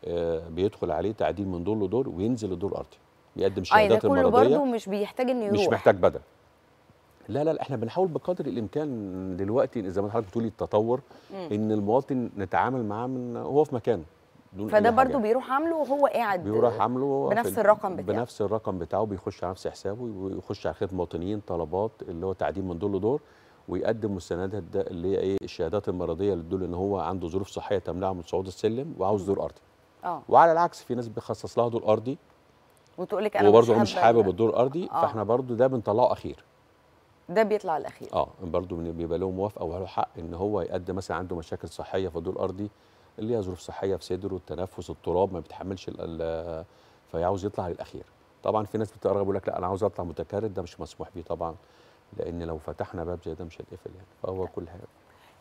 آه، بيدخل عليه تعديل من دور لدور وينزل لدور ارضي بيقدم آه، يعني شهادات المرضيه كله برضه مش بيحتاج انه يروح مش محتاج بدل لا لا لا احنا بنحاول بقدر الامكان دلوقتي زي ما حضرتك بتقولي التطور مم. ان المواطن نتعامل معاه من هو في مكانه دون فده برضه بيروح عامله وهو قاعد بيروح عامله بنفس الرقم بتاعه بنفس الرقم بتاعه بيخش على نفس حسابه ويخش على خدمه مواطنين طلبات اللي هو تعديل من دور لدور ويقدم مستندات ده اللي هي ايه الشهادات المرضيه اللي تدل ان هو عنده ظروف صحيه تمنعه من صعود السلم وعاوز دور ارضي اه وعلى العكس في ناس بيخصص لها دور ارضي وتقول لك انا وبرضه مش حابب الدور الارضي آه. فاحنا برضه ده بنطلعه اخير ده بيطلع الاخير اه برضه بيبقى له موافقه وله حق ان هو يقدم مثلا عنده مشاكل صحيه في الدور الارضي اللي هي ظروف صحيه في صدره التنفس التراب ما بيتحملش فيعاوز يطلع للاخير طبعا في ناس بتقرب يقول لك لا انا عاوز اطلع متكرر ده مش مسموح بيه طبعا لان لو فتحنا باب زي ده مش هيتقفل يعني فهو كل حاجه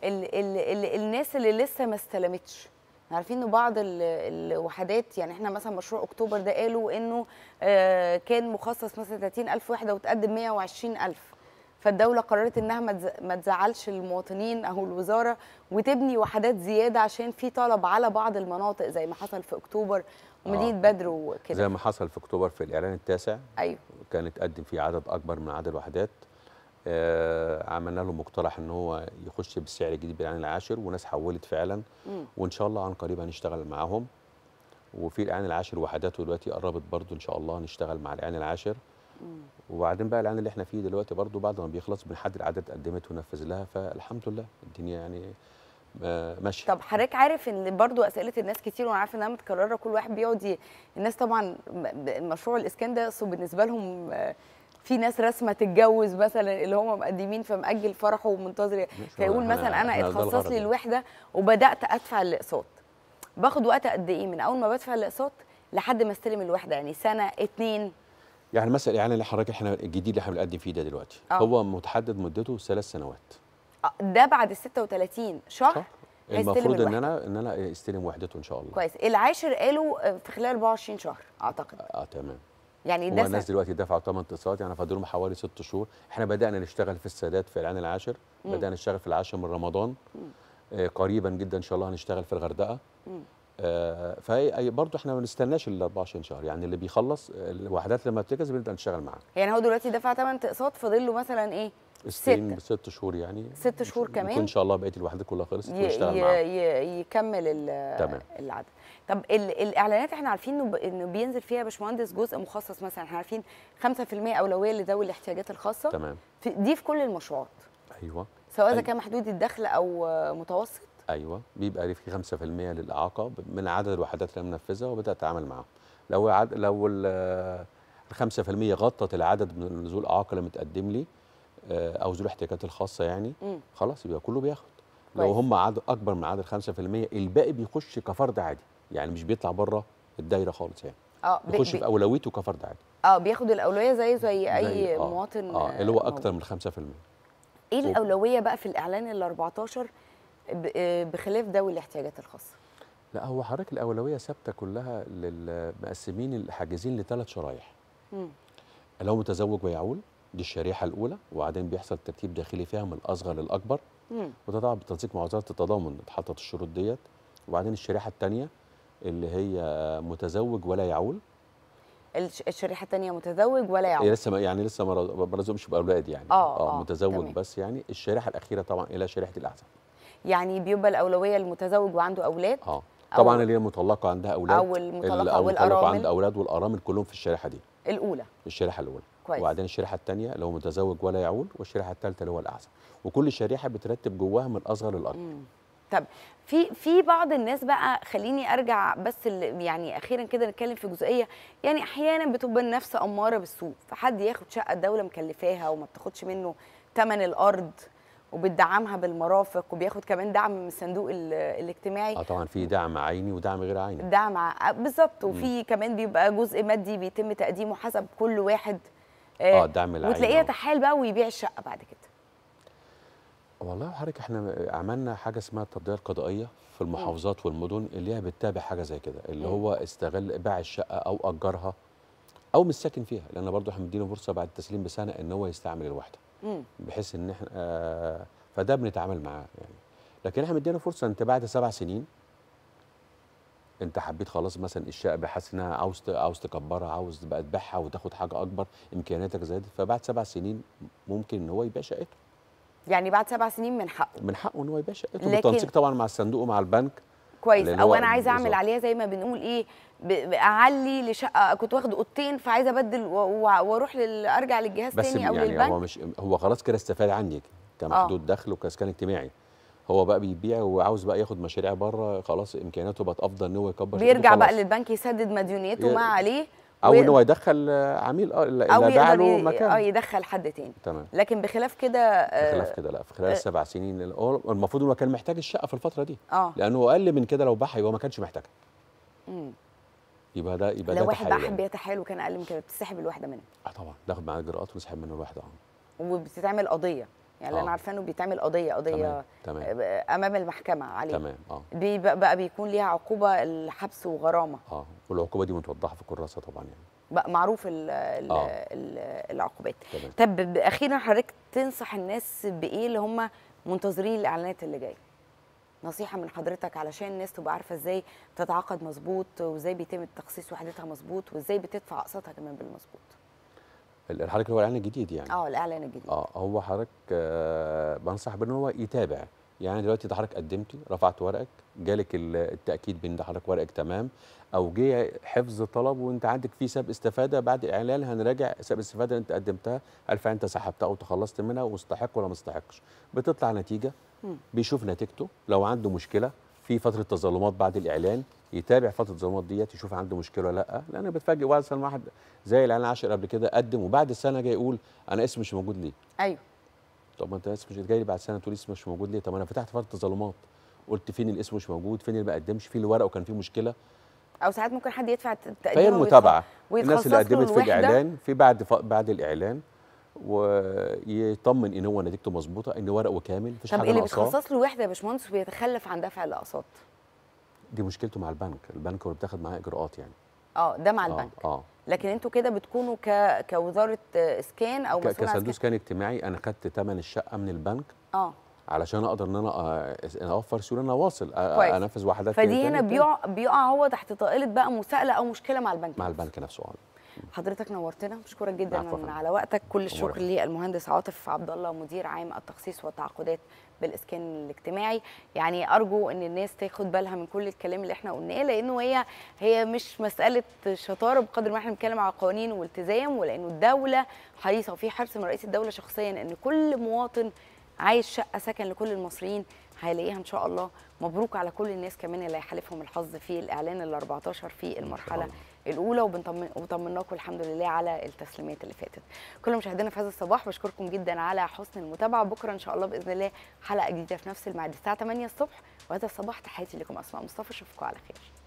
ال ال ال الناس اللي لسه ما استلمتش احنا عارفين ان بعض الوحدات يعني احنا مثلا مشروع اكتوبر ده قالوا انه آه، كان مخصص مثلا 30000 وحده وتقدم 120000 فالدوله قررت انها ما تزعلش المواطنين او الوزاره وتبني وحدات زياده عشان في طلب على بعض المناطق زي ما حصل في اكتوبر ومدينه آه. بدر وكده زي ما حصل في اكتوبر في الاعلان التاسع ايوه كانت تقدم فيه عدد اكبر من عدد الوحدات آه، عملنا له مقترح ان هو يخش بالسعر الجديد بالعين العاشر وناس حولت فعلا وان شاء الله عن قريب هنشتغل معاهم وفي العين العاشر وحداته دلوقتي قربت برضو ان شاء الله هنشتغل مع العين العاشر وبعدين بقى العين اللي احنا فيه دلوقتي برضو بعد ما بيخلص بنحدد عدد قدمت ونفذ لها فالحمد لله الدنيا يعني آه، ماشي طب حضرتك عارف ان برضو اسئله الناس كتير وانا عارفه انها متكرره كل واحد بيقعد الناس طبعا مشروع الاسكان ده بالنسبه لهم آه، في ناس رسمه تتجوز مثلا اللي هم مقدمين فمأجل فرحه ومنتظر فيقول مثلا انا اتخصص لي يعني. الوحده وبدات ادفع الاقساط باخد وقت قد ايه من اول ما بدفع الاقساط لحد ما استلم الوحده يعني سنه اتنين يعني مثلا يعني اللي حضرتك احنا الجديد اللي احنا بنقدم فيه ده دلوقتي أوه. هو متحدد مدته ثلاث سنوات آه، ده بعد ال 36 شهر. المفروض ان انا ان انا استلم وحدته ان شاء الله كويس العاشر قالوا في خلال 24 شهر اعتقد اه تمام يعني ده الناس دلوقتي دفعوا ثمن اقتصادي يعني فاضل لهم حوالي ست شهور احنا بدانا نشتغل في السادات في العين العاشر مم. بدانا نشتغل في العاشر من رمضان آه قريبا جدا ان شاء الله هنشتغل في الغردقه آه فهي برضه احنا ما بنستناش ال 24 شهر يعني اللي بيخلص الوحدات لما بتكذب بنبدا نشتغل معاه يعني هو دلوقتي دفع ثمن اقساط فاضل له مثلا ايه ستين ست شهور يعني ست شهور كمان ان شاء الله بقيه الوحدات كلها خلصت ونشتغل معاها يكمل العدد طب الاعلانات احنا عارفين انه بينزل فيها يا باشمهندس جزء مخصص مثلا احنا عارفين 5% اولويه لذوي الاحتياجات الخاصه تمام في دي في كل المشروعات ايوه سواء اذا أيوة. كان محدود الدخل او متوسط ايوه بيبقى في 5% للاعاقه من عدد الوحدات اللي منفذه وبدات اتعامل معاهم لو عد... لو ال 5% غطت العدد من ذو الاعاقه اللي متقدم لي آه، او ذو الاحتياجات الخاصه يعني خلاص يبقى كله بياخد لو هم عدد اكبر من عدد 5% الباقي بيخش كفرد عادي يعني مش بيطلع بره الدايره خالص يعني اه بيخش في اولويته كفرد عادي اه بياخد الاولويه زيه زي اي آه مواطن اه اللي هو آه، اكتر من 5% ايه الاولويه بقى في الاعلان ال 14 آه، بخلاف ذوي الاحتياجات الخاصه لا هو حضرتك الاولويه ثابته كلها للمقسمين الحاجزين لثلاث شرايح مم. اللي هو متزوج ويعول دي الشريحه الاولى وبعدين بيحصل ترتيب داخلي فيها من الاصغر للاكبر وده طبعا بالتنسيق مع وزاره التضامن اتحطت الشروط ديت وبعدين الشريحه الثانيه اللي هي متزوج ولا يعول الشريحه الثانيه متزوج ولا يعول لسه يعني لسه ما برزقش باولاد يعني آه،, آه،, اه متزوج تمام. بس يعني الشريحه الاخيره طبعا الى شريحه الاحزاب يعني بيبقى الاولويه للمتزوج وعنده اولاد اه طبعا أو اللي هي مطلقه عندها اولاد او المطلقه او المطلقه عندها اولاد والارامل كلهم في الشريحه دي الاولى الشريحه الاولى كويس وبعدين الشريحه الثانيه اللي هو متزوج ولا يعول والشريحه الثالثه اللي هو الاعزب وكل شريحه بترتب جواها من الاصغر للاكبر طب في في بعض الناس بقى خليني ارجع بس يعني اخيرا كده نتكلم في جزئيه يعني احيانا بتبقى النفس اماره بالسوء فحد ياخد شقه الدوله مكلفاها وما بتاخدش منه ثمن الارض وبتدعمها بالمرافق وبياخد كمان دعم من الصندوق الاجتماعي اه طبعا في دعم عيني ودعم غير عيني دعم آه بالظبط وفي كمان بيبقى جزء مادي بيتم تقديمه حسب كل واحد اه الدعم آه، العيني وتلاقيها تحال بقى ويبيع الشقه بعد كده والله حضرتك احنا عملنا حاجه اسمها الترضيه القضائيه في المحافظات والمدن اللي هي بتتابع حاجه زي كده اللي هو استغل باع الشقه او اجرها او مش ساكن فيها لان برضه احنا مدينه فرصه بعد التسليم بسنه ان هو يستعمل الوحده بحيث ان احنا آه، فده بنتعامل معاه يعني لكن احنا مدينا فرصه انت بعد سبع سنين انت حبيت خلاص مثلا الشقه بحس انها عاوز عاوز تكبرها عاوز بقى تبيعها وتاخد حاجه اكبر امكانياتك زادت فبعد سبع سنين ممكن ان هو يبيع شقته يعني بعد سبع سنين من حقه من حقه ان هو يباشا إيه، لكن... بالتنسيق طبعا مع الصندوق ومع البنك كويس او انا عايزه اعمل عليها زي ما بنقول ايه اعلي لشقه كنت واخد اوضتين فعايزه ابدل واروح ارجع للجهاز بس تاني او يعني للبنك هو مش هو خلاص كده استفاد عنك آه. كمحدود دخل وكسكان اجتماعي هو بقى بيبيع وعاوز بقى ياخد مشاريع بره خلاص امكانياته بقت افضل ان هو يكبر بيرجع بقى للبنك يسدد مديونيته ما عليه او ان هو يدخل آه، عميل اه اللي باع له مكان اه يدخل حد تاني تمام لكن بخلاف كده بخلاف آه، كده لا في خلال السبع آه، سنين المفروض انه كان محتاج الشقه في الفتره دي اه لانه اقل من كده لو باعها يبقى ما كانش محتاجها امم يبقى ده يبقى لو ده واحد بقى يعني. حبيها تحايل وكان اقل من كده بتسحب الواحده منها اه طبعا تاخد معاه اجراءات وتسحب منه الواحده اه وبتتعمل قضيه يعني اللي انا آه. عارفانه بيتعمل قضيه قضيه تمام. تمام. آه، امام المحكمه عليه تمام اه بقى بيكون ليها عقوبه الحبس وغرامه اه والعقوبه دي متوضحه في الكراسه طبعا يعني بقى معروف الـ الـ آه. العقوبات تمام. طب اخيرا حضرتك تنصح الناس بايه اللي هم منتظرين الاعلانات اللي جايه نصيحه من حضرتك علشان الناس تبقى عارفه ازاي تتعاقد مظبوط وازاي بيتم تخصيص وحدتها مظبوط وازاي بتدفع اقساطها كمان بالمظبوط الحركة هو الاعلان الجديد يعني اه الاعلان الجديد اه هو حضرتك آه بنصح بان هو يتابع يعني دلوقتي ده حضرتك قدمتي رفعت ورقك جالك التاكيد بان ده حضرتك ورقك تمام او جه حفظ طلب وانت عندك فيه سبب استفاده بعد الاعلان هنراجع سبب الاستفاده اللي انت قدمتها هل فعلا يعني انت سحبتها او تخلصت منها واستحق ولا ما استحقش بتطلع نتيجه بيشوف نتيجته لو عنده مشكله في فتره تظلمات بعد الاعلان يتابع فتره الظلمات ديت يشوف عنده مشكله ولا لا لان بتفاجئ مثلا واحد زي العين عاشر قبل كده قدم وبعد السنه جاي يقول انا اسمي مش موجود ليه؟ ايوه طب ما انت اسمك مش جاي لي بعد سنه تقول اسمك مش موجود ليه؟ طب انا فتحت فتره الظلمات قلت فين الاسم مش موجود؟ فين اللي ما قدمش؟ فين الورق وكان فيه مشكله؟ او ساعات ممكن حد يدفع التقديم فهي المتابعه الناس اللي قدمت في الاعلان في بعد ف... بعد الاعلان ويطمن ان هو نتيجته مظبوطه ان ورقه كامل مفيش حاجه طب اللي بيتخصص له وحده يا باشمهندس وبيتخلف عن دفع الاقساط دي مشكلته مع البنك البنك هو بتاخد معاه اجراءات يعني اه ده مع آه، البنك اه, آه. لكن انتوا كده بتكونوا ك... كوزاره اسكان او مسؤول كصندوق اسكان اجتماعي انا خدت ثمن الشقه من البنك اه علشان اقدر ان انا آه، اوفر سيوله انا واصل انفذ وحدات فدي هنا بيقع بيقع هو تحت طائله بقى مساءله او مشكله مع البنك مع البنك نفسه اه حضرتك نورتنا بشكرك جدا على وقتك كل الشكر للمهندس عاطف عبد الله مدير عام التخصيص والتعاقدات بالاسكان الاجتماعي يعني ارجو ان الناس تاخد بالها من كل الكلام اللي احنا قلناه لانه هي هي مش مساله شطاره بقدر ما احنا بنتكلم على قوانين والتزام ولانه الدوله حريصه وفي حرص من رئيس الدوله شخصيا ان كل مواطن عايز شقه سكن لكل المصريين هيلاقيها ان شاء الله مبروك على كل الناس كمان اللي هيحالفهم الحظ في الاعلان ال 14 في المرحله الاولى وطمناكم الحمد لله على التسليمات اللي فاتت كل مشاهدينا في هذا الصباح بشكركم جدا على حسن المتابعه بكره ان شاء الله باذن الله حلقه جديده في نفس الميعاد الساعه 8 الصبح وهذا الصباح تحياتي لكم اسماء مصطفى اشوفكم على خير